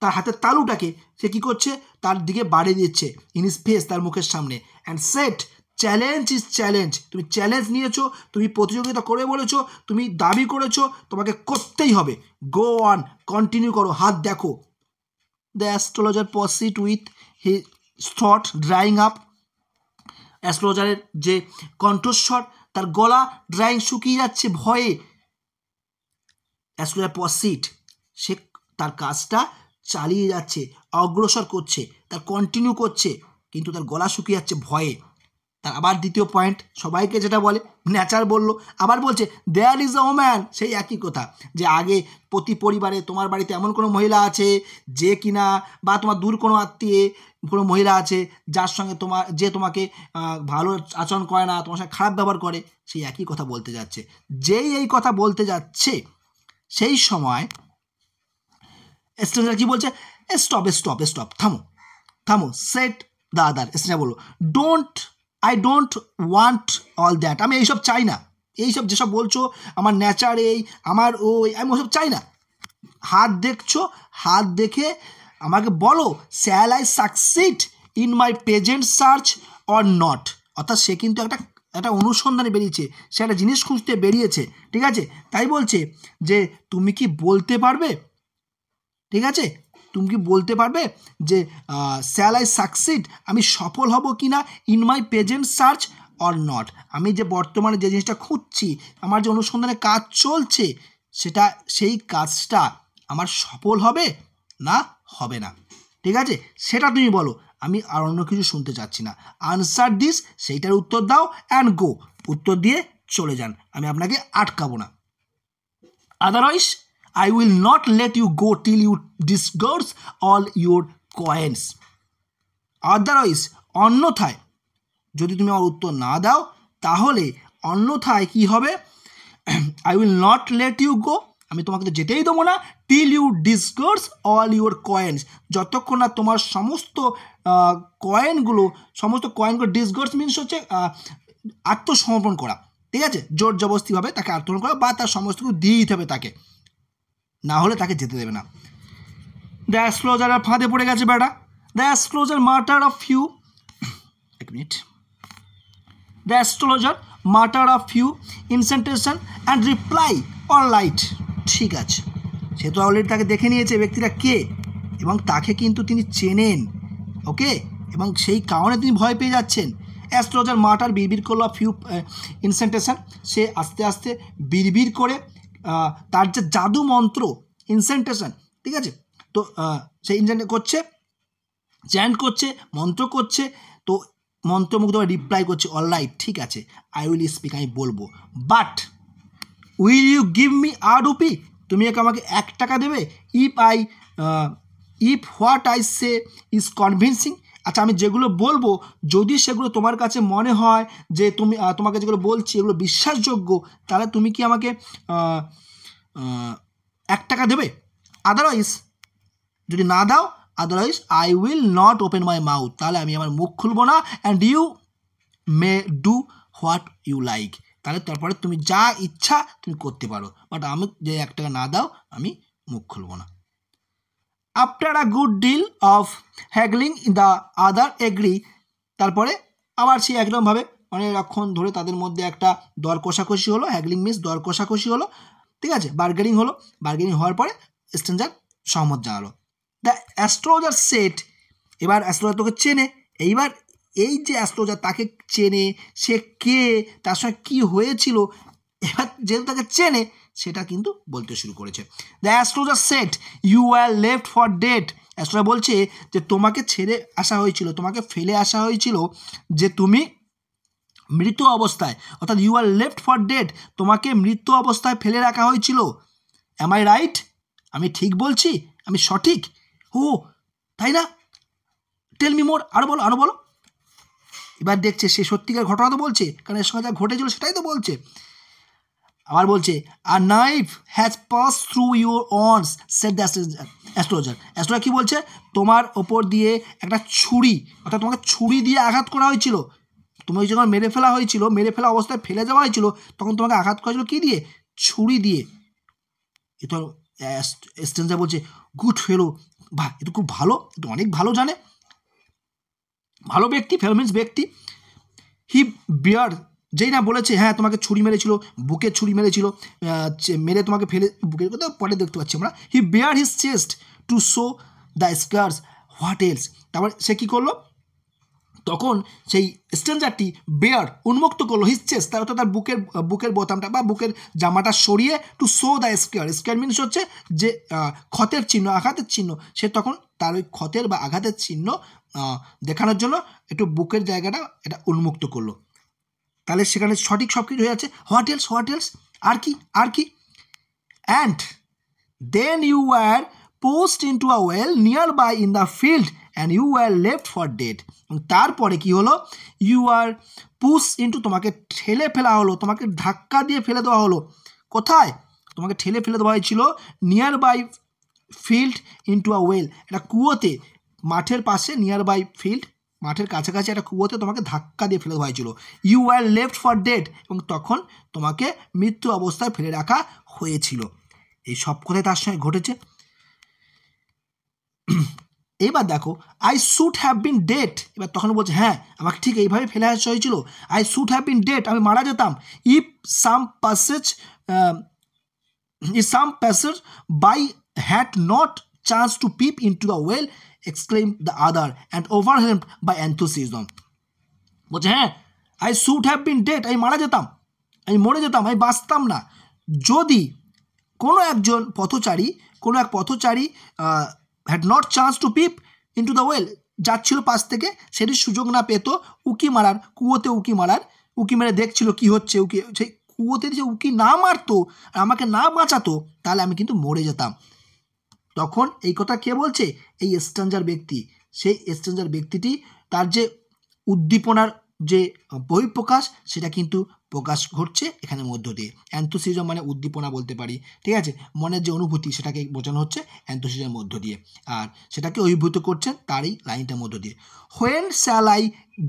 তার হাতের তালুটাকে সে কী করছে তার দিকে বাড়িয়ে দিচ্ছে ইন হিস ফেস তার মুখের সামনে and set challenge is challenge তুমি চ্যালেঞ্জ নিয়েছো তুমি প্রতিযোগিতা করে বলেছো তুমি দাবি করেছো তোমাকে করতেই হবে গো অন কন্টিনিউ করো হাত দেখো the astrologer posit with he thought drying up অ্যাস্ট্রোলজারের যে কণ্ঠস্বর তার গলা ড্রাইং শুকিয়ে যাচ্ছে ভয়ে অ্যাস্ট্রোলজার পসিট সে তার কাজটা চালিয়ে যাচ্ছে অগ্রসর করছে তার কন্টিনিউ করছে কিন্তু তার গলা শুকিয়ে যাচ্ছে ভয়ে তার আবার দ্বিতীয় পয়েন্ট সবাইকে যেটা বলে নেচার বলল আবার বলছে দেয়ার ইজ আ ওম্যান সেই একই কথা যে আগে প্রতি পরিবারে তোমার বাড়িতে এমন কোনো মহিলা আছে যে কিনা বা তোমার দূর কোনো আত্মীয় কোনো মহিলা আছে যার সঙ্গে তোমার যে তোমাকে ভালো আচরণ করে না তোমার সঙ্গে খারাপ ব্যবহার করে সেই একই কথা বলতে যাচ্ছে যেই এই কথা বলতে যাচ্ছে সেই সময় স্টুডেন্টরা কি বলছে স্টপ স্টপ স্টপ থামো থামো সেট দাদার আদার বললো don't I don't want all that আমি এইসব চাই না এইসব যেসব বলছো আমার নেচার এই আমার ওই আমি ওসব চাই না হাত দেখছো হাত দেখে আমাকে বলো shall I succeed in my present search or not অর্থাৎ সে কিন্তু একটা একটা অনুসন্ধানে বেরিয়েছে সে একটা জিনিস খুঁজতে বেরিয়েছে ঠিক আছে তাই বলছে যে তুমি কি বলতে পারবে ঠিক আছে তুমি কি বলতে পারবে যে স্যাল আই সাকসিড আমি সফল হব কি না in my present search or not আমি যে বর্তমানে যে জিনিসটা খুঁজছি আমার যে অনুসন্ধানে কাজ চলছে সেটা সেই কাজটা আমার সফল হবে না হবে না ঠিক আছে সেটা তুমি বলো আমি আর অন্য কিছু শুনতে চাচ্ছি না আনসার দিস সেইটার উত্তর দাও অ্যান্ড গো উত্তর দিয়ে চলে যান আমি আপনাকে আটকাবো না otherwise I will not let you go till you disgorge all your coins. Otherwise অন্যথায় যদি তুমি আমার উত্তর না দাও তাহলে অন্যথায় কি হবে I will not let you go আমি তোমাকে তো যেতেই দেবো না till you disgorge all your coins যতক্ষণ না তোমার সমস্ত কয়েনগুলো সমস্ত কয়েনগুলো ডিসকোর্স মিনস হচ্ছে আত্মসমর্পণ করা ঠিক আছে জোর জবরস্তিভাবে তাকে আত্মসমর্পণ করা বা তার সমস্ত কিছু দিয়ে দিতে হবে তাকে না হলে তাকে যেতে দেবে না দ্য আর ফাঁদে পড়ে গেছে বেটা দ্য অ্যাস্ট্রোলজার মার্টার অফ ফিউ এক minute the astrologer martyr of few incantation and reply all right ঠিক আছে সে তো অলরেডি তাকে দেখে নিয়েছে ব্যক্তিরা কে এবং তাকে কিন্তু তিনি চেনেন ওকে এবং সেই কারণে তিনি ভয় পেয়ে যাচ্ছেন অ্যাস্ট্রোলজার মার্টার বিড়বিড় করলো ফিউ ইনসেন্টেশন সে আস্তে আস্তে বিড়বিড় করে তার যে জাদু মন্ত্র ইনসেন্টেশন ঠিক আছে তো সেই ইনসেন্টে করছে চ্যান্ট করছে মন্ত্র করছে তো মন্ত্রমুগ্ধ রিপ্লাই করছে অল লাইট ঠিক আছে আই উইল স্পিক আমি বলবো but will you give me a rupee তুমি একে আমাকে এক টাকা দেবে if I if what I say is convincing আচ্ছা আমি যেগুলো বলবো যদি সেগুলো তোমার কাছে মনে হয় যে তুমি তোমাকে যেগুলো বলছি এগুলো বিশ্বাসযোগ্য তাহলে তুমি কি আমাকে এক টাকা দেবে আদারওয়াইজ যদি না দাও otherwise I will not open my mouth তাহলে আমি আমার মুখ খুলবো না and you may do what you like তাহলে তারপরে তুমি যা ইচ্ছা তুমি করতে পারো বাট আমি যে এক টাকা না দাও আমি মুখ খুলবো না after a good deal of haggling the other agree তারপরে আবার সে একরকমভাবে অনেকক্ষণ ধরে তাদের মধ্যে একটা দর কষাকষি হলো হ্যাগলিং মিস দর কষাকষি হলো ঠিক আছে বার্গেনিং হলো বার্গেনিং হওয়ার পরে স্ট্রেঞ্জার সহমত জানালো দ্য অ্যাস্ট্রোলজার সেট এবার অ্যাস্ট্রোলজার তোকে চেনে এইবার এই যে অ্যাস্ট্রোলজার তাকে চেনে সে কে তার সঙ্গে কী হয়েছিল এবার যেহেতু তাকে চেনে সেটা কিন্তু বলতে শুরু করেছে the astrologer said you are left for dead astrologer বলছে যে তোমাকে ছেড়ে আসা হয়েছিল তোমাকে ফেলে আসা হয়েছিল যে তুমি মৃত অবস্থায় অর্থাৎ you are left for dead তোমাকে মৃত্যু অবস্থায় ফেলে রাখা হয়েছিল অ্যাম আই রাইট আমি ঠিক বলছি আমি সঠিক ও তাই না টেল মি মোর আরও বলো আরও বলো এবার দেখছে সে সত্যিকার ঘটনা তো বলছে কারণ এর সঙ্গে যা ঘটেছিল সেটাই তো বলছে আবার বলছে আর knife has pass through your once said the astrologer astrologer কী বলছে তোমার ওপর দিয়ে একটা ছুরি অর্থাৎ তোমাকে ছুরি দিয়ে আঘাত করা হয়েছিল তোমাকে যখন মেরে ফেলা হয়েছিল মেরে ফেলা অবস্থায় ফেলে যাওয়া হয়েছিল তখন তোমাকে আঘাত করা হয়েছিল কী দিয়ে ছুরি দিয়ে এ তো স্ট্রেঞ্জার বলছে গুড ফেলো বা এ তো খুব ভালো এ তো অনেক ভালো জানে ভালো ব্যক্তি ফেলো মিন্স ব্যক্তি হি বিয়ার যেই না বলেছে হ্যাঁ তোমাকে ছুরি মেরেছিল বুকে ছুরি মেরেছিল মেরে তোমাকে ফেলে বুকের কথা পরে দেখতে পাচ্ছি আমরা he bare his chest to show the scars what else তারপর সে কী করলো তখন সেই স্ট্রেঞ্জারটি বেয়ার উন্মুক্ত করলো হিজ চেস্ট তার অর্থাৎ তার বুকের বুকের বোতামটা বা বুকের জামাটা সরিয়ে to show the scar scar means হচ্ছে যে ক্ষতের চিহ্ন আঘাতের চিহ্ন সে তখন তার ওই ক্ষতের বা আঘাতের চিহ্ন দেখানোর জন্য একটু বুকের জায়গাটা এটা উন্মুক্ত করলো তাহলে সেখানে সঠিক সব কিছু হয়ে যাচ্ছে হোয়াট এলস হোয়াট এলস আর কি আর কি and then you are pushed to a well nearby in the field and you are left for dead তারপরে কি হলো ইউ আর পুশ ইন্টু তোমাকে ঠেলে ফেলা হলো তোমাকে ধাক্কা দিয়ে ফেলে দেওয়া হলো কোথায় তোমাকে ঠেলে ফেলে দেওয়া হয়েছিল nearby field into a well একটা কুয়োতে মাঠের পাশে নিয়ার বাই ফিল্ড মাঠের কাছাকাছি একটা কুয়োতে তোমাকে ধাক্কা দিয়ে ফেলে হয়েছিল you are left for dead এবং তখন তোমাকে মৃত্যু অবস্থায় ফেলে রাখা হয়েছিল এই সব কথাই তার সঙ্গে ঘটেছে <clears throat> এবার দেখো I should have been dead এবার তখন বলছে হ্যাঁ আমাকে ঠিক এইভাবে ফেলে আসা হয়েছিল I should have been dead আমি মারা যেতাম if some passers if some passers by had not chance to peep into the well exclaimed the other and overwhelmed by enthusiasm বলছে হ্যাঁ I should have been dead আমি মারা যেতাম আমি মরে যেতাম আমি বাঁচতাম না যদি কোনো একজন পথচারী কোনো এক পথচারী had not chance to peep into the well যাচ্ছিল পাশ থেকে সেটির সুযোগ না পেত উকি মারার কুয়োতে উকি মারার উকি মেরে দেখছিল কি হচ্ছে উকি সেই কুয়োতে যে উকি না মারতো আর আমাকে না বাঁচাতো তাহলে আমি কিন্তু মরে যেতাম তখন এই কথা কে বলছে এই স্ট্রেঞ্জার ব্যক্তি সেই স্ট্রেঞ্জার ব্যক্তিটি তার যে উদ্দীপনার যে বহিঃপ্রকাশ সেটা কিন্তু প্রকাশ ঘটছে এখানে মধ্য দিয়ে অ্যান্থোসিজম মানে উদ্দীপনা বলতে পারি ঠিক আছে মনের যে অনুভূতি সেটাকে বোঝানো হচ্ছে অ্যান্থোসিজমের মধ্য দিয়ে আর সেটাকে অভিভূত করছেন তারই লাইনটার মধ্য দিয়ে হোয়েন শ্যাল আই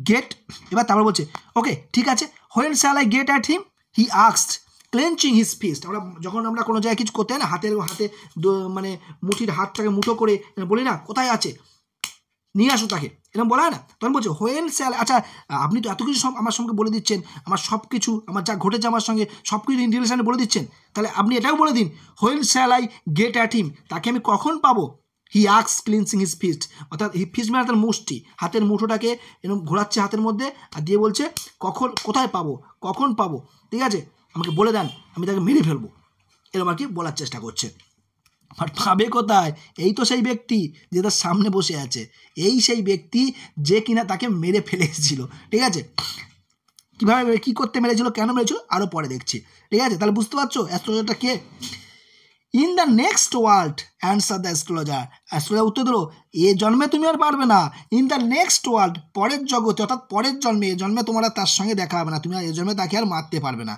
গেট এবার তারপর বলছে ওকে ঠিক আছে when shall I get at him he আক্সড ক্লেঞ্চিং হিজ ফিস্ট আমরা যখন আমরা কোনো জায়গায় কিছু করতে না হাতের হাতে মানে মুঠির হাতটাকে মুঠো করে বলি না কোথায় আছে নিয়ে আসো তাকে এরকম বলা হয় না তখন বলছে হোয়েন স্যাল আচ্ছা আপনি তো এত কিছু সব আমার সঙ্গে বলে দিচ্ছেন আমার সব কিছু আমার যা ঘটেছে আমার সঙ্গে সব কিছু ইন্টেলিশনে বলে দিচ্ছেন তাহলে আপনি এটাও বলে দিন when shall I get at him তাকে আমি কখন পাবো হি আক্স ক্লিনসিং হিজ ফিস্ট অর্থাৎ হি ফিস্ট মানে তার মুষ্টি হাতের মুঠোটাকে এরকম ঘোরাচ্ছে হাতের মধ্যে আর দিয়ে বলছে কখন কোথায় পাবো কখন পাবো ঠিক আছে আমাকে বলে দেন আমি তাকে মেরে ফেলবো এরকম আর কি বলার চেষ্টা করছে বাট পাবে কোথায় এই তো সেই ব্যক্তি যে তার সামনে বসে আছে এই সেই ব্যক্তি যে কিনা তাকে মেরে ফেলেছিল ঠিক আছে কীভাবে কী করতে মেরেছিল কেন মেরেছিল আরও পরে দেখছি ঠিক আছে তাহলে বুঝতে পারছো অ্যাস্ট্রোলজারটা কে in the next world answer the astrologer astrologer উত্তর দিল এ জন্মে তুমি আর পারবে না ইন দ্য নেক্সট ওয়ার্ল্ড পরের জগতে অর্থাৎ পরের জন্মে এ জন্মে তোমার তার সঙ্গে দেখা হবে না তুমি আর এ জন্মে তাকে আর মারতে পারবে না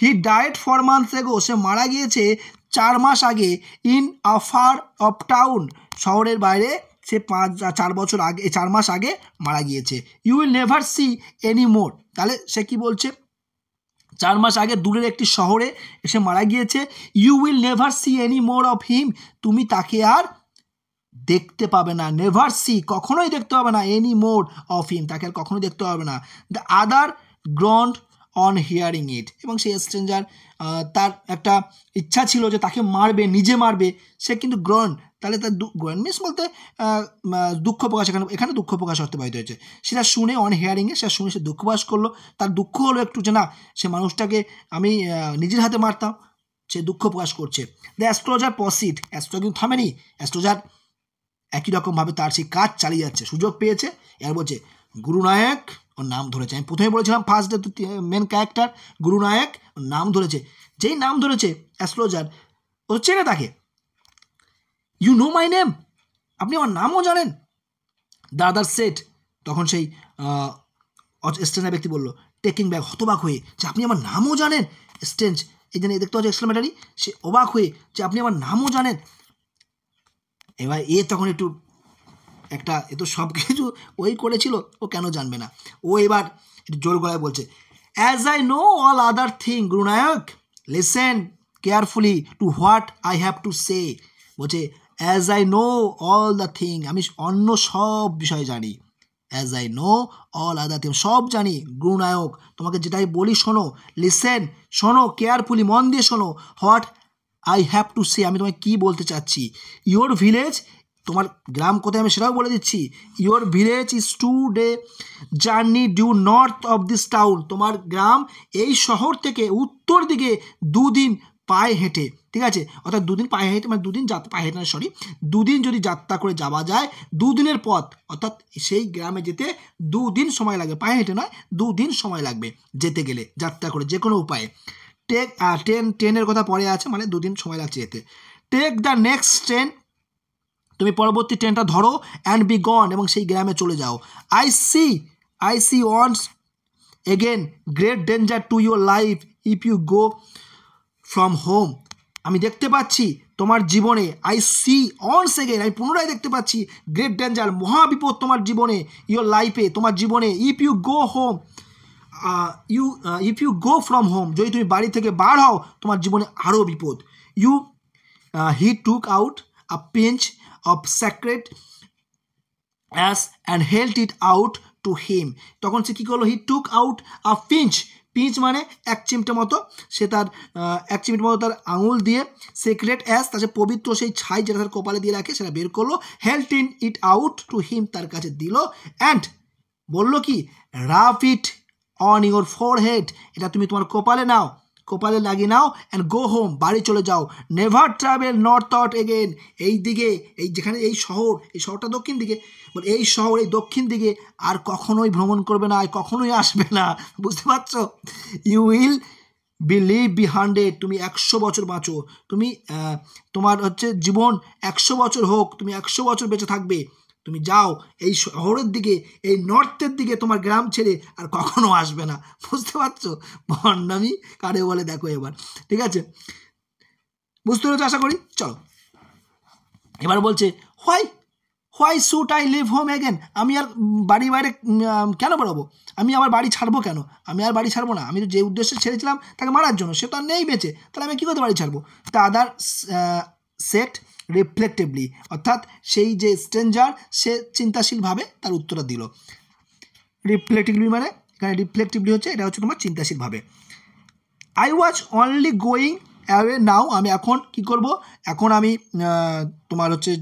হি ডায়েট ফর মান্থস এগো সে মারা গিয়েছে চার মাস আগে ইন আফার অফ টাউন শহরের বাইরে সে পাঁচ চার বছর আগে চার মাস আগে মারা গিয়েছে you will never see any more তাহলে সে কি বলছে চার মাস আগে দূরের একটি শহরে এসে মারা গিয়েছে you will never see any more of him তুমি তাকে আর দেখতে পাবে না নেভার সি কখনোই দেখতে পাবে না এনি মোর অফ হিম তাকে আর কখনোই দেখতে পাবে না the other groaned on hearing it এবং সেই স্ট্রেঞ্জার তার একটা ইচ্ছা ছিল যে তাকে মারবে নিজে মারবে সে কিন্তু গ্রন তাহলে তার গ্রন মিস বলতে দুঃখ প্রকাশ এখানে এখানে দুঃখ প্রকাশ অর্থবাহিত হয়েছে সেটা শুনে অন হিয়ারিংয়ে সেটা শুনে সে দুঃখ প্রকাশ করলো তার দুঃখ হলো একটু যে না সে মানুষটাকে আমি নিজের হাতে মারতাম সে দুঃখ প্রকাশ করছে দ্য অ্যাস্ট্রোলজার পসিট অ্যাস্ট্রো কিন্তু থামেনি অ্যাস্ট্রোজার একই রকমভাবে তার সেই কাজ চালিয়ে যাচ্ছে সুযোগ পেয়েছে এর বলছে গুরুনায়ক নাম ধরেছে আমি প্রথমে বলেছিলাম ফার্স্ট ডে মেন ক্যারেক্টার গুরু নায়ক নাম ধরেছে যেই নাম ধরেছে অ্যাস্ট্রোলজার ও চেনে তাকে ইউ নো মাই নেম আপনি আমার নামও জানেন দাদার সেট তখন সেই স্টেঞ্জা ব্যক্তি বলল টেকিং ব্যাগ হতবাক হয়ে যে আপনি আমার নামও জানেন স্টেঞ্জ এই জন্য দেখতে পাচ্ছি এক্সক্লামেটারি সে অবাক হয়ে যে আপনি আমার নামও জানেন এবার এ তখন একটু একটা এ তো সব কিছু ওই করেছিল ও কেন জানবে না ও এবার জোর গলায় বলছে as I know all other thing Guru Nayak listen carefully to what I have to say বলছে as I know all the thing আমি অন্য সব বিষয় জানি as I know all other thing সব জানি গুরুনায়ক তোমাকে যেটাই বলি শোনো লিসেন শোনো কেয়ারফুলি মন দিয়ে শোনো what I have to say আমি তোমায় কী বলতে চাচ্ছি ইয়োর ভিলেজ তোমার গ্রাম কোথায় আমি সেটাও বলে দিচ্ছি your village is two day journey due north of this town তোমার গ্রাম এই শহর থেকে উত্তর দিকে দুদিন পায়ে হেঁটে ঠিক আছে অর্থাৎ দুদিন পায়ে হেঁটে মানে দুদিন যাত পায়ে হেঁটে না সরি দুদিন যদি যাত্রা করে যাওয়া যায় দুদিনের পথ অর্থাৎ সেই গ্রামে যেতে দুদিন সময় লাগবে পায়ে হেঁটে নয় দুদিন সময় লাগবে যেতে গেলে যাত্রা করে যে কোনো উপায়ে টেক ট্রেন ট্রেনের কথা পরে আছে মানে দুদিন সময় লাগছে যেতে টেক দ্য নেক্সট ট্রেন তুমি পরবর্তী ট্রেনটা ধরো অ্যান্ড বি গন এবং সেই গ্রামে চলে যাও I see I see once again great danger to your life if you go from home আমি দেখতে পাচ্ছি তোমার জীবনে আই সি অন সেকেন্ড আমি পুনরায় দেখতে পাচ্ছি গ্রেট ডেঞ্জার মহাবিপদ তোমার জীবনে ইয়োর লাইফে তোমার জীবনে if you go home you if you go from home যদি তুমি বাড়ি থেকে বার হও তোমার জীবনে আরও বিপদ you he took out a pinch of sacred as and held it out to him তখন সে কী করলো he took out a pinch pinch মানে এক চিমটে মতো সে তার এক চিমটে মতো তার আঙুল দিয়ে সেক্রেট অ্যাস তার পবিত্র সেই ছাই যেটা তার কপালে দিয়ে রাখে সেটা বের করলো held in it out to him তার কাছে দিল অ্যান্ড বলল কি rub it on your forehead এটা তুমি তোমার কপালে নাও কপালে লাগিয়ে নাও অ্যান্ড গো হোম বাড়ি চলে যাও never travel north out again এই দিকে এই যেখানে এই শহর এই শহরটা দক্ষিণ দিকে এই শহর এই দক্ষিণ দিকে আর কখনোই ভ্রমণ করবে না আর কখনোই আসবে না বুঝতে পারছো you will be live be hundred তুমি একশো বছর বাঁচো তুমি তোমার হচ্ছে জীবন একশো বছর হোক তুমি একশো বছর বেঁচে থাকবে তুমি যাও এই শহরের দিকে এই নর্থের দিকে তোমার গ্রাম ছেড়ে আর কখনো আসবে না বুঝতে পারছো ভণ্ডামি কারে বলে দেখো এবার ঠিক আছে বুঝতে পেরেছো আশা করি চলো এবার বলছে হয় why should I leave home again আমি আর বাড়ি বাইরে কেন বেরোবো আমি আবার বাড়ি ছাড়বো কেন আমি আর বাড়ি ছাড়বো না আমি তো যে উদ্দেশ্যে ছেড়েছিলাম তাকে মারার জন্য সে তো আর নেই বেঁচে তাহলে আমি কী করতে বাড়ি ছাড়বো দাদার সেট রিফ্লেক্টিভলি অর্থাৎ সেই যে স্ট্রেঞ্জার সে চিন্তাশীলভাবে তার উত্তরটা দিল রিফ্লেক্টিভলি মানে এখানে রিফ্লেক্টিভলি হচ্ছে এটা হচ্ছে তোমার চিন্তাশীলভাবে I was only going away now আমি এখন কি করব এখন আমি তোমার হচ্ছে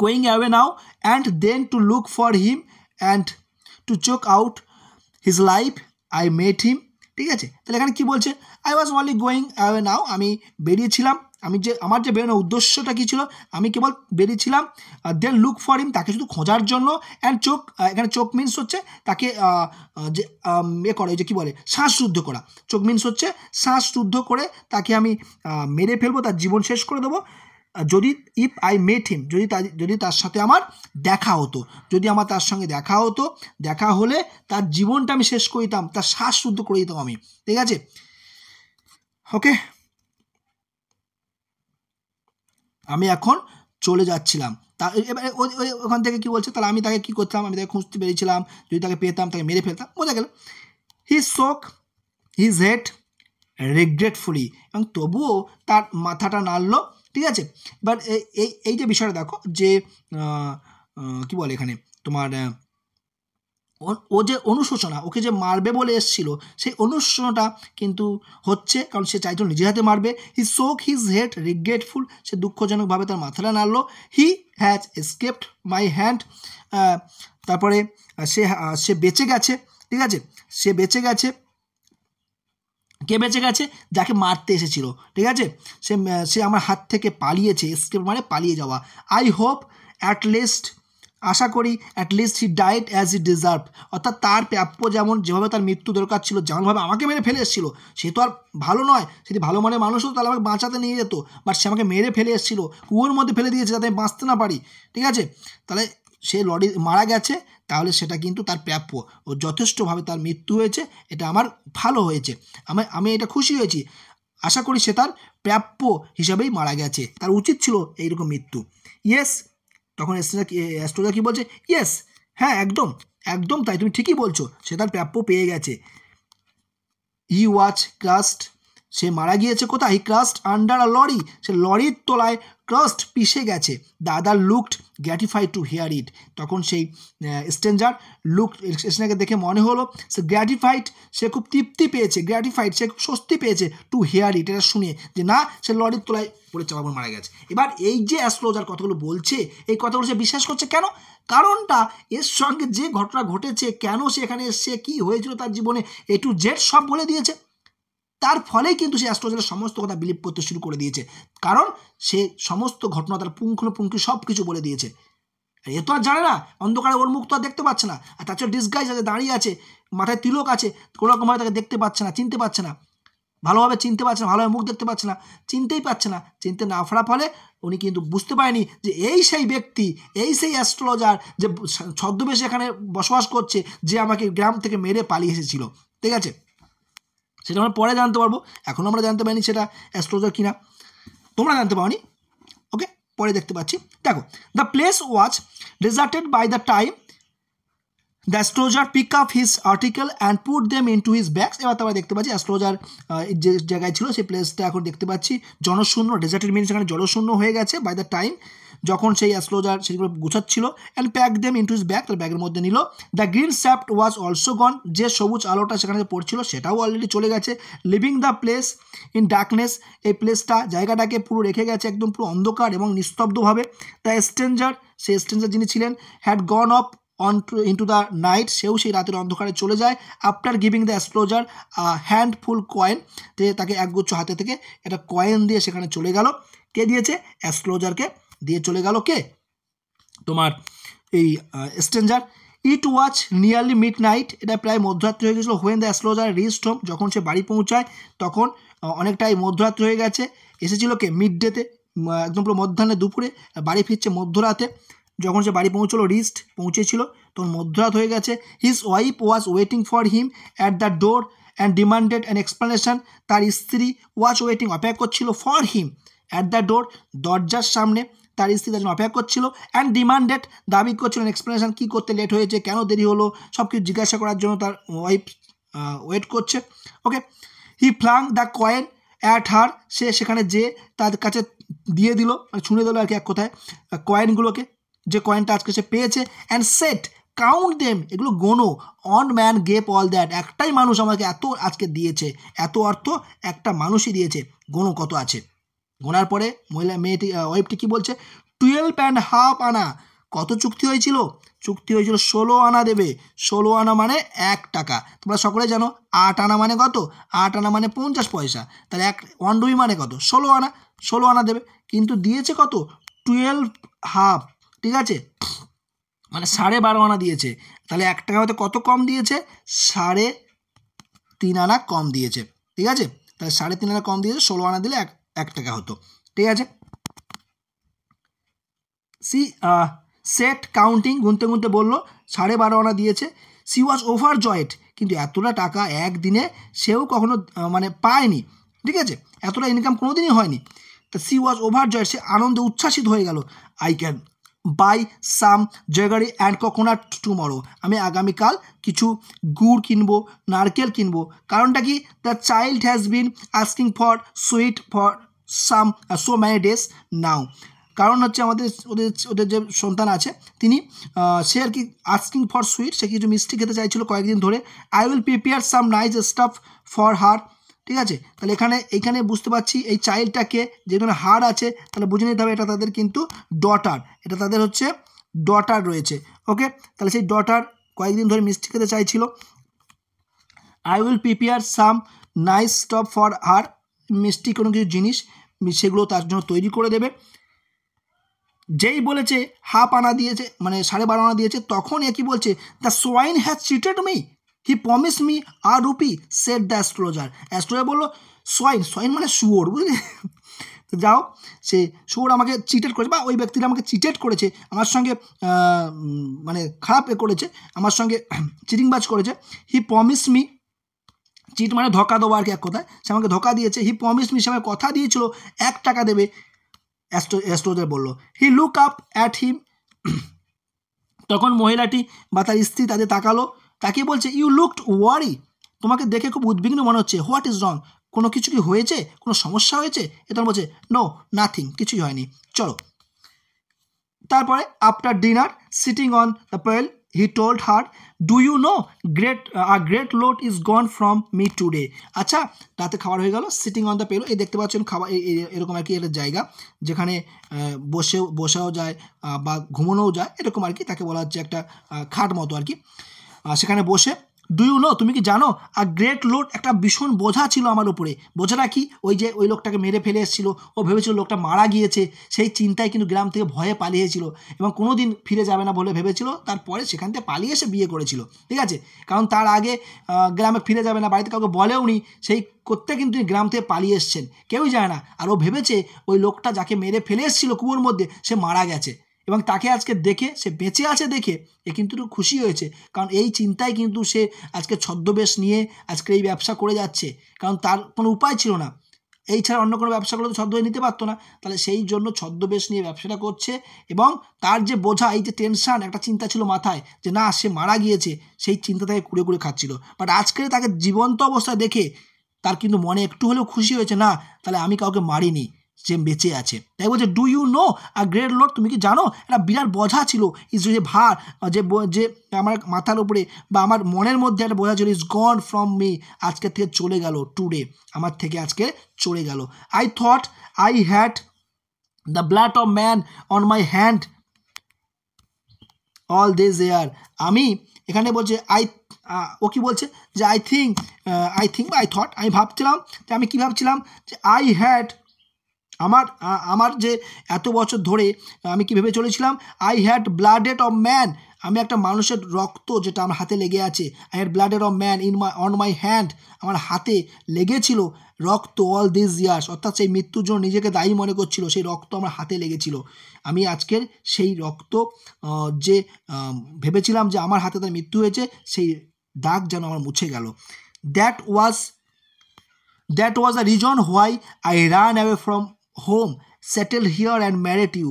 going away now and then to look for him and to choke out his life I met him ঠিক আছে তাহলে এখানে কি বলছে I was only going away now আমি বেরিয়েছিলাম আমি যে আমার যে বেরোনোর উদ্দেশ্যটা কী ছিল আমি কেবল বেরিয়েছিলাম দে লুক ফর হিম তাকে শুধু খোঁজার জন্য অ্যান্ড চোখ এখানে চোখ মিন্স হচ্ছে তাকে যে ইয়ে করে যে কী বলে শ্বাস রুদ্ধ করা চোখ মিন্স হচ্ছে শ্বাসরুদ্ধ করে তাকে আমি মেরে ফেলবো তার জীবন শেষ করে দেবো যদি ইফ আই মেট হিম যদি যদি তার সাথে আমার দেখা হতো যদি আমার তার সঙ্গে দেখা হতো দেখা হলে তার জীবনটা আমি শেষ করে দিতাম তার শ্বাস শুদ্ধ করে দিতাম আমি ঠিক আছে ওকে আমি এখন চলে যাচ্ছিলাম তা এবার ওই ওখান থেকে কী বলছে তাহলে আমি তাকে কী করতাম আমি তাকে খুঁজতে পেরেছিলাম যদি তাকে পেতাম তাকে মেরে ফেলতাম বোঝা গেল হি শোক হিজ হেড রিগ্রেটফুলি এবং তবুও তার মাথাটা নাড়লো ঠিক আছে এবার এই এই যে বিষয়টা দেখো যে কী বলে এখানে তোমার ও যে অনুশোচনা ওকে যে মারবে বলে এসেছিল সেই অনুশোচনাটা কিন্তু হচ্ছে কারণ সে চাইতো নিজের হাতে মারবে he shook his head regretful সে দুঃখজনকভাবে তার মাথাটা নাড়লো he has escaped my hand তারপরে সে সে বেঁচে গেছে ঠিক আছে সে বেঁচে গেছে কে বেঁচে গেছে যাকে মারতে এসেছিল ঠিক আছে সে সে আমার হাত থেকে পালিয়েছে স্কেপ মানে পালিয়ে যাওয়া আই হোপ অ্যাট লিস্ট আশা করি at least he died as he deserve অর্থাৎ তার প্রাপ্য যেমন যেভাবে তার মৃত্যু দরকার ছিল যেমনভাবে আমাকে মেরে ফেলে এসেছিলো সে তো আর ভালো নয় সেটি ভালো মানের মানুষও তাহলে আমাকে বাঁচাতে নিয়ে যেত বাট সে আমাকে মেরে ফেলে এসেছিলো কুয়োর মধ্যে ফেলে দিয়েছে যাতে আমি বাঁচতে না পারি ঠিক আছে তাহলে সে লড়ি মারা গেছে তাহলে সেটা কিন্তু তার প্রাপ্য ও যথেষ্টভাবে তার মৃত্যু হয়েছে এটা আমার ভালো হয়েছে আমি আমি এটা খুশি হয়েছি আশা করি সে তার প্রাপ্য হিসাবেই মারা গেছে তার উচিত ছিল এইরকম মৃত্যু ইয়েস তখন অ্যাস্ট্রোরা অ্যাস্ট্রোজা কী বলছে ইয়েস হ্যাঁ একদম একদম তাই তুমি ঠিকই বলছো সে তার প্রাপ্য পেয়ে গেছে ই ওয়াচ ক্রাস্ট সে মারা গিয়েছে কোথায় ক্রাস্ট আন্ডার আ লরি সে লরির তলায় ক্রস্ট পিষে গেছে the other looked gratified to hear it তখন সেই স্ট্রেঞ্জার লুক স্টেশনাকে দেখে মনে হলো সে গ্র্যাটিফাইড সে খুব তৃপ্তি পেয়েছে গ্র্যাটিফাইড সে খুব স্বস্তি পেয়েছে টু হেয়ার ইট এটা শুনে যে না সে লরির তোলায় পড়ে চাপা মারা গেছে এবার এই যে অ্যাস্ট্রোলজার কথাগুলো বলছে এই কথাগুলো সে বিশ্বাস করছে কেন কারণটা এর সঙ্গে যে ঘটনা ঘটেছে কেন সে এখানে এসছে কী হয়েছিল তার জীবনে এ টু জেড সব বলে দিয়েছে তার ফলেই কিন্তু সে অ্যাস্ট্রোলজারের সমস্ত কথা বিলিভ করতে শুরু করে দিয়েছে কারণ সে সমস্ত ঘটনা তার পুঙ্খানুপুঙ্খি সব কিছু বলে দিয়েছে এ তো আর জানে না অন্ধকারে ওর মুখ তো আর দেখতে পাচ্ছে না আর তাছাড়া ডিসগাইজ আছে দাঁড়িয়ে আছে মাথায় তিলক আছে কোনোরকমভাবে তাকে দেখতে পাচ্ছে না চিনতে পারছে না ভালোভাবে চিনতে পারছে না ভালোভাবে মুখ দেখতে পাচ্ছে না চিনতেই পারছে না চিনতে না ফেরা ফলে উনি কিন্তু বুঝতে পারেনি যে এই সেই ব্যক্তি এই সেই অ্যাস্ট্রোলজার যে ছদ্মবেশে এখানে বসবাস করছে যে আমাকে গ্রাম থেকে মেরে পালিয়ে এসেছিল ঠিক আছে সেটা আমরা পরে জানতে পারবো এখন আমরা জানতে পারিনি সেটা অ্যাস্ট্রোজার কিনা তোমরা জানতে পারি ওকে পরে দেখতে পাচ্ছি দেখো the place was deserted by the time the astrologer pick up his articles and put them into his bags এবার আমরা দেখতে পাচ্ছি অ্যাস্ট্রোজার যে জায়গায় ছিল সেই প্লেসটা এখন দেখতে পাচ্ছি জনশূন্য ডেজার্টেড মিন এখানে জনশূন্য হয়ে গেছে বাই দ্য টাইম যখন সেই অ্যাস্ট্রোলজার সেগুলো গুছাচ্ছিল and pack them into his bag তার ব্যাগের মধ্যে নিল the green shaft was also gone যে সবুজ আলোটা সেখানে পড়ছিল সেটাও অলরেডি চলে গেছে leaving the place in darkness এই প্লেসটা জায়গাটাকে পুরো রেখে গেছে একদম পুরো অন্ধকার এবং নিস্তব্ধভাবে দ্য স্ট্রেঞ্জার সেই স্ট্রেঞ্জার যিনি ছিলেন had gone off on to into the night সেও সেই রাতের অন্ধকারে চলে যায় after giving the astrologer handful coin যে তাকে একগুচ্ছ হাতে থেকে একটা কয়েন দিয়ে সেখানে চলে গেল কে দিয়েছে অ্যাস্ট্রোলজারকে দিয়ে চলে গেল কে তোমার এই stranger it was nearly midnight এটা প্রায় মধ্যরাত্রি হয়ে গেছিলো when the astrologer reached home যখন সে বাড়ি পৌঁছায় তখন অনেকটাই মধ্যরাত্রি হয়ে গেছে এসেছিলো কে মিড ডেতে একদম পুরো মধ্যাহ্নে দুপুরে বাড়ি ফিরছে মধ্যরাতে যখন সে বাড়ি পৌঁছলো রিস্ট পৌঁছেছিল তখন মধ্যরাত হয়ে গেছে his wife was waiting for him at the door and demanded an explanation তার স্ত্রী ওয়াচ ওয়েটিং অপেক্ষা করছিল for him at the door দরজার সামনে তার স্ত্রী তার জন্য অপেক্ষা করছিল অ্যান্ড ডিমান্ডেড দাবি করছিলেন এক্সপ্লেনেশন কী করতে লেট হয়েছে কেন দেরি হলো সব কিছু জিজ্ঞাসা করার জন্য তার ওয়াইফ ওয়েট করছে ওকে he flung the coin at her সে সেখানে যে তার কাছে দিয়ে দিল মানে ছুঁড়ে দিল আর কি এক কোথায় কয়েনগুলোকে যে কয়েনটা আজকে সে পেয়েছে অ্যান্ড সেট কাউন্ট দেম এগুলো গোনো one man gave all that একটাই মানুষ আমাকে এত আজকে দিয়েছে এত অর্থ একটা মানুষই দিয়েছে গোনো কত আছে গোনার পরে মহিলা মেয়েটি ওয়েবটি কি বলছে টুয়েলভ অ্যান্ড হাফ আনা কত চুক্তি হয়েছিল চুক্তি হয়েছিল ষোলো আনা দেবে ষোলো আনা মানে এক টাকা তোমরা সকলে জানো আট আনা মানে কত আট আনা মানে পঞ্চাশ পয়সা তাহলে এক ওয়ান রুই মানে কত ষোলো আনা ষোলো আনা দেবে কিন্তু দিয়েছে কত টুয়েলভ হাফ ঠিক আছে মানে সাড়ে বারো আনা দিয়েছে তাহলে এক টাকা হতে কত কম দিয়েছে সাড়ে তিন আনা কম দিয়েছে ঠিক আছে তাহলে সাড়ে তিন আনা কম দিয়েছে ষোলো আনা দিলে এক এক টাকা হতো ঠিক আছে সি সেট কাউন্টিং গুনতে গুনতে বললো সাড়ে বারো আনা দিয়েছে সি ওয়াজ ওভার জয়েড কিন্তু এতটা টাকা একদিনে সেও কখনো মানে পায়নি ঠিক আছে এতটা ইনকাম কোনোদিনই হয়নি তা সি ওয়াজ ওভার জয়েড সে আনন্দে উচ্ছ্বাসিত হয়ে গেল I can buy some jaggery and coconut tomorrow আমি আগামীকাল কিছু গুড় কিনবো নারকেল কিনবো কারণটা কি the child has been asking for sweet for some so many days now কারণ হচ্ছে আমাদের ওদের ওদের যে সন্তান আছে তিনি সে আর কি আস্কিং ফর সুইট সে কিছু মিষ্টি খেতে চাইছিল কয়েকদিন ধরে I will prepare some nice stuff for her ঠিক আছে তাহলে এখানে এখানে বুঝতে পারছি এই চাইল্ডটাকে যেখানে হার আছে তাহলে বুঝে নিতে হবে এটা তাদের কিন্তু ডটার এটা তাদের হচ্ছে ডটার রয়েছে ওকে তাহলে সেই ডটার কয়েকদিন ধরে মিষ্টি খেতে চাইছিল I will prepare some nice stuff for her মিষ্টি কোনো কিছু জিনিস সেগুলো তার জন্য তৈরি করে দেবে যেই বলেছে হাফ আনা দিয়েছে মানে সাড়ে বারো আনা দিয়েছে তখন একই বলছে the swine has cheated me he promise me a rupee said the astrologer astrologer বললো সোয়াইন সোয়াইন মানে শুয়োর বুঝলি তো যাও সে শুয়োর আমাকে চিটেট করেছে বা ওই ব্যক্তিরা আমাকে চিটেট করেছে আমার সঙ্গে মানে খারাপ করেছে আমার সঙ্গে চিটিংবাজ করেছে হি প্রমিস মি চিট মানে ধোকা দেবো আর কি এক কথায় সে আমাকে ধোকা দিয়েছে হি প্রমিস মি সে আমাকে কথা দিয়েছিল এক টাকা দেবে অ্যাস্ট্রো অ্যাস্ট্রোজার বললো he look up at him তখন মহিলাটি বা তার স্ত্রী তাদের তাকালো তাকে বলছে ইউ লুকড ওয়ারি তোমাকে দেখে খুব উদ্বিগ্ন মনে হচ্ছে হোয়াট ইজ রং কোনো কিছু কি হয়েছে কোনো সমস্যা হয়েছে এটা বলছে নো নাথিং কিছুই হয়নি চলো তারপরে after dinner sitting on the pyol he told her do you know great a great load is gone from me today আচ্ছা তাতে খাবার হয়ে গেল সিটিং অন দ্য পেল এই দেখতে পাচ্ছেন খাবার এরকম আর কি একটা জায়গা যেখানে বসেও বসাও যায় বা ঘুমানোও যায় এরকম আর কি তাকে বলা হচ্ছে একটা খাট মতো আর কি সেখানে বসে ডু ইউ নো তুমি কি জানো আর গ্রেট লোড একটা ভীষণ বোঝা ছিল আমার উপরে বোঝাটা কি ওই যে ওই লোকটাকে মেরে ফেলে এসেছিল ও ভেবেছিল লোকটা মারা গিয়েছে সেই চিন্তায় কিন্তু গ্রাম থেকে ভয়ে পালিয়েছিল এবং কোনো দিন ফিরে যাবে না বলে ভেবেছিল তারপরে সেখান থেকে পালিয়ে এসে বিয়ে করেছিল ঠিক আছে কারণ তার আগে গ্রামে ফিরে যাবে না বাড়িতে কাউকে বলেও নি সেই করতে কিন্তু গ্রাম থেকে পালিয়ে এসছেন কেউই যায় না আর ও ভেবেছে ওই লোকটা যাকে মেরে ফেলে এসেছিল কুয়োর মধ্যে সে মারা গেছে এবং তাকে আজকে দেখে সে বেঁচে আছে দেখে এ কিন্তু একটু খুশি হয়েছে কারণ এই চিন্তায় কিন্তু সে আজকে ছদ্মবেশ নিয়ে আজকে এই ব্যবসা করে যাচ্ছে কারণ তার কোনো উপায় ছিল না এই ছাড়া অন্য কোনো ব্যবসা করলে তো ছদ্মবেশ নিতে পারতো না তাহলে সেই জন্য ছদ্মবেশ নিয়ে ব্যবসাটা করছে এবং তার যে বোঝা এই যে টেনশান একটা চিন্তা ছিল মাথায় যে না সে মারা গিয়েছে সেই চিন্তা তাকে কুড়ে কুড়ে খাচ্ছিল বাট আজকে তাকে জীবন্ত অবস্থা দেখে তার কিন্তু মনে একটু হলেও খুশি হয়েছে না তাহলে আমি কাউকে মারিনি যে বেঁচে আছে তাই বলছে do you know a great lord তুমি কি জানো একটা বিরাট বোঝা ছিল ইজ যে ভার যে যে আমার মাথার উপরে বা আমার মনের মধ্যে একটা বোঝা ছিল ইজ গন ফ্রম মি আজকে থেকে চলে গেল টুডে আমার থেকে আজকে চলে গেল I thought I had the blood of man on my hand all this year আমি এখানে বলছে আই ও কি বলছে যে I think I think I thought আমি ভাবছিলাম যে আমি কি ভাবছিলাম যে আই হ্যাড আমার আমার যে এত বছর ধরে আমি কি ভেবে চলেছিলাম I had blooded of man আমি একটা মানুষের রক্ত যেটা আমার হাতে লেগে আছে I had blooded of man in my on my hand আমার হাতে লেগেছিল রক্ত অল দিস ইয়ার্স অর্থাৎ সেই মৃত্যুর জন্য নিজেকে দায়ী মনে করছিল সেই রক্ত আমার হাতে লেগেছিল আমি আজকের সেই রক্ত যে ভেবেছিলাম যে আমার হাতে তার মৃত্যু হয়েছে সেই দাগ যেন আমার মুছে গেল that was that was the reason why I ran away from home settle here and married you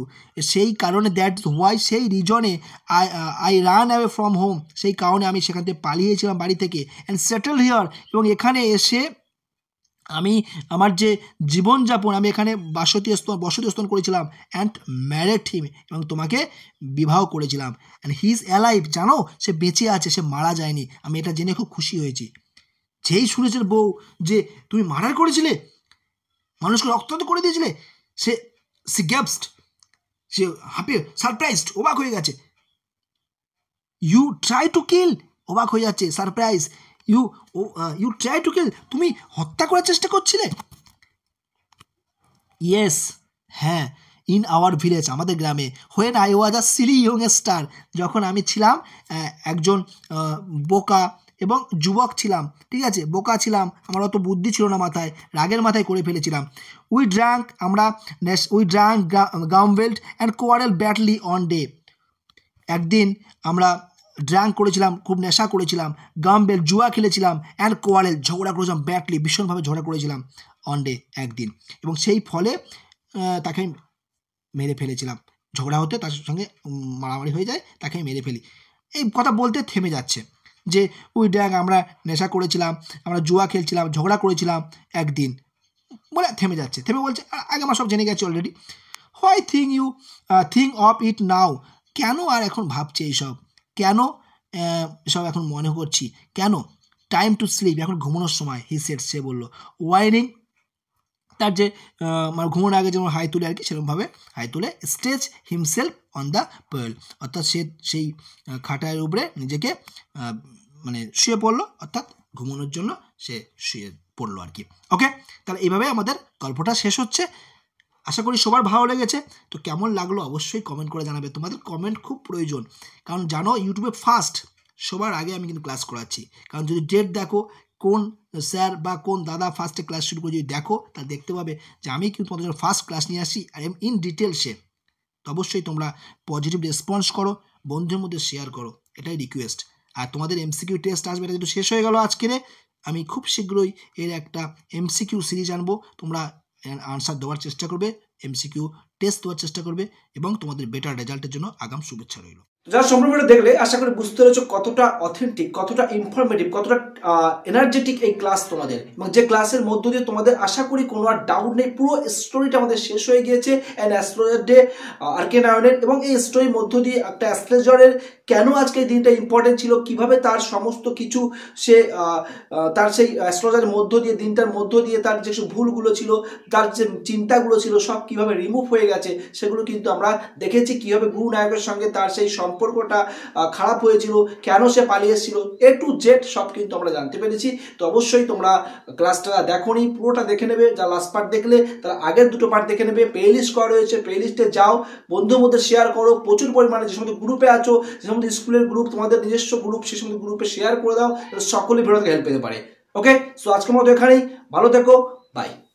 সেই কারণে দ্যাট হোয়াই সেই রিজনে I I ran away from home সেই কারণে আমি সেখান থেকে পালিয়েছিলাম বাড়ি থেকে অ্যান্ড সেটেল হিয়ার এবং এখানে এসে আমি আমার যে জীবনযাপন আমি এখানে বাসতি স্থান বসতি স্থান করেছিলাম অ্যান্ড ম্যারেড হিম এবং তোমাকে বিবাহ করেছিলাম অ্যান্ড হিজ অ্যালাইভ জানো সে বেঁচে আছে সে মারা যায়নি আমি এটা জেনে খুব খুশি হয়েছি যেই শুনেছেন বউ যে তুমি মার্ডার করেছিলে মানুষকে রক্তাক্ত করে দিয়েছিলে সে সে গ্যাপসড সে হাঁপে সারপ্রাইজড অবাক হয়ে গেছে ইউ ট্রাই টু কিল অবাক হয়ে যাচ্ছে surprised you you try to kill তুমি হত্যা করার চেষ্টা করছিলে ইয়েস হ্যাঁ ইন আওয়ার ভিলেজ আমাদের গ্রামে when I was a silly youngster যখন আমি ছিলাম একজন বোকা এবং যুবক ছিলাম ঠিক আছে বোকা ছিলাম আমার অত বুদ্ধি ছিল না মাথায় রাগের মাথায় করে ফেলেছিলাম উই ড্রাঙ্ক আমরা we drank gambled and quarrel badly one day একদিন আমরা ড্রাঙ্ক করেছিলাম খুব নেশা করেছিলাম গামবেল্ট জুয়া খেলেছিলাম অ্যান্ড কোয়ারেল ঝগড়া করেছিলাম ব্যাটলি ভীষণভাবে ঝগড়া করেছিলাম অন ডে একদিন এবং সেই ফলে তাকে মেরে ফেলেছিলাম ঝগড়া হতে তার সঙ্গে মারামারি হয়ে যায় তাকে মেরে ফেলি এই কথা বলতে থেমে যাচ্ছে যে ওই ড্যাং আমরা নেশা করেছিলাম আমরা জুয়া খেলছিলাম ঝগড়া করেছিলাম একদিন বলে থেমে যাচ্ছে থেমে বলছে আগে আমরা সব জেনে গেছি already why think you think of it now কেন আর এখন ভাবছে এইসব কেন সব এখন মনে করছি কেন টাইম টু স্লিপ এখন ঘুমানোর সময় হি সেট সে বললো ওয়াইনিং তার যে মানে ঘুমোর আগে যেমন হাই তুলে আর কি সেরকমভাবে হাই তুলে stretch himself on the pyol অর্থাৎ সে সেই খাটায়ের উপরে নিজেকে মানে শুয়ে পড়লো অর্থাৎ ঘুমানোর জন্য সে শুয়ে পড়লো আর কি ওকে তাহলে এইভাবে আমাদের গল্পটা শেষ হচ্ছে আশা করি সবার ভালো লেগেছে তো কেমন লাগলো অবশ্যই কমেন্ট করে জানাবে তোমাদের কমেন্ট খুব প্রয়োজন কারণ জানো ইউটিউবে ফার্স্ট সবার আগে আমি কিন্তু ক্লাস করাচ্ছি কারণ যদি ডেট দেখো কোন স্যার বা কোন দাদা ফার্স্টে ক্লাস শুরু করে যদি দেখো তা দেখতে পাবে যে আমি কিন্তু তোমাদের জন্য ফার্স্ট ক্লাস নিয়ে আসি আর এম ইন ডিটেলসে তো অবশ্যই তোমরা পজিটিভ রেসপন্স করো বন্ধুর মধ্যে শেয়ার করো এটাই রিকোয়েস্ট আর তোমাদের এমসিকিউ টেস্ট আসবে এটা যেহেতু শেষ হয়ে গেল আজকেরে আমি খুব শীঘ্রই এর একটা এমসিকিউ সিরিজ আনবো তোমরা আনসার দেওয়ার চেষ্টা করবে এমসিকিউ টেস্ট দেওয়ার চেষ্টা করবে এবং তোমাদের বেটার রেজাল্টের জন্য আগাম শুভেচ্ছা রইল যারা সম্পর্কটা দেখলে আশা করি বুঝতে পেরেছো কতটা অথেন্টিক কতটা ইনফরমেটিভ কতটা এনার্জেটিক এই ক্লাস তোমাদের এবং যে ক্লাসের মধ্য দিয়ে তোমাদের আশা করি কোনো আর ডাউট নেই পুরো স্টোরিটা আমাদের শেষ হয়ে গিয়েছে অ্যান্ড অ্যাস্ট্রোজার ডে আর কে নারায়ণের এবং এই স্টোরির মধ্য দিয়ে একটা অ্যাস্ট্রোজারের কেন আজকে এই দিনটা ইম্পর্টেন্ট ছিল কিভাবে তার সমস্ত কিছু সে তার সেই অ্যাস্ট্রোজারের মধ্য দিয়ে দিনটার মধ্য দিয়ে তার যে ভুলগুলো ছিল তার যে চিন্তাগুলো ছিল সব কিভাবে রিমুভ হয়ে গেছে সেগুলো কিন্তু আমরা দেখেছি কিভাবে গুরু নায়কের সঙ্গে তার সেই সম্পর্কটা খারাপ হয়েছিল কেন সে পালিয়ে এসেছিল এ টু জেড সব কিন্তু আমরা জানতে পেরেছি তো অবশ্যই তোমরা ক্লাসটা দেখো নি পুরোটা দেখে নেবে যা লাস্ট পার্ট দেখলে তার আগের দুটো পার্ট দেখে নেবে প্লে লিস্ট করা রয়েছে প্লে লিস্টে যাও বন্ধুর মধ্যে শেয়ার করো প্রচুর পরিমাণে যে সমস্ত গ্রুপে আছো যে সমস্ত স্কুলের গ্রুপ তোমাদের নিজস্ব গ্রুপ সে সমস্ত গ্রুপে শেয়ার করে দাও সকলে বেরোতে হেল্প পেতে পারে ওকে সো আজকের মতো এখানেই ভালো থেকো বাই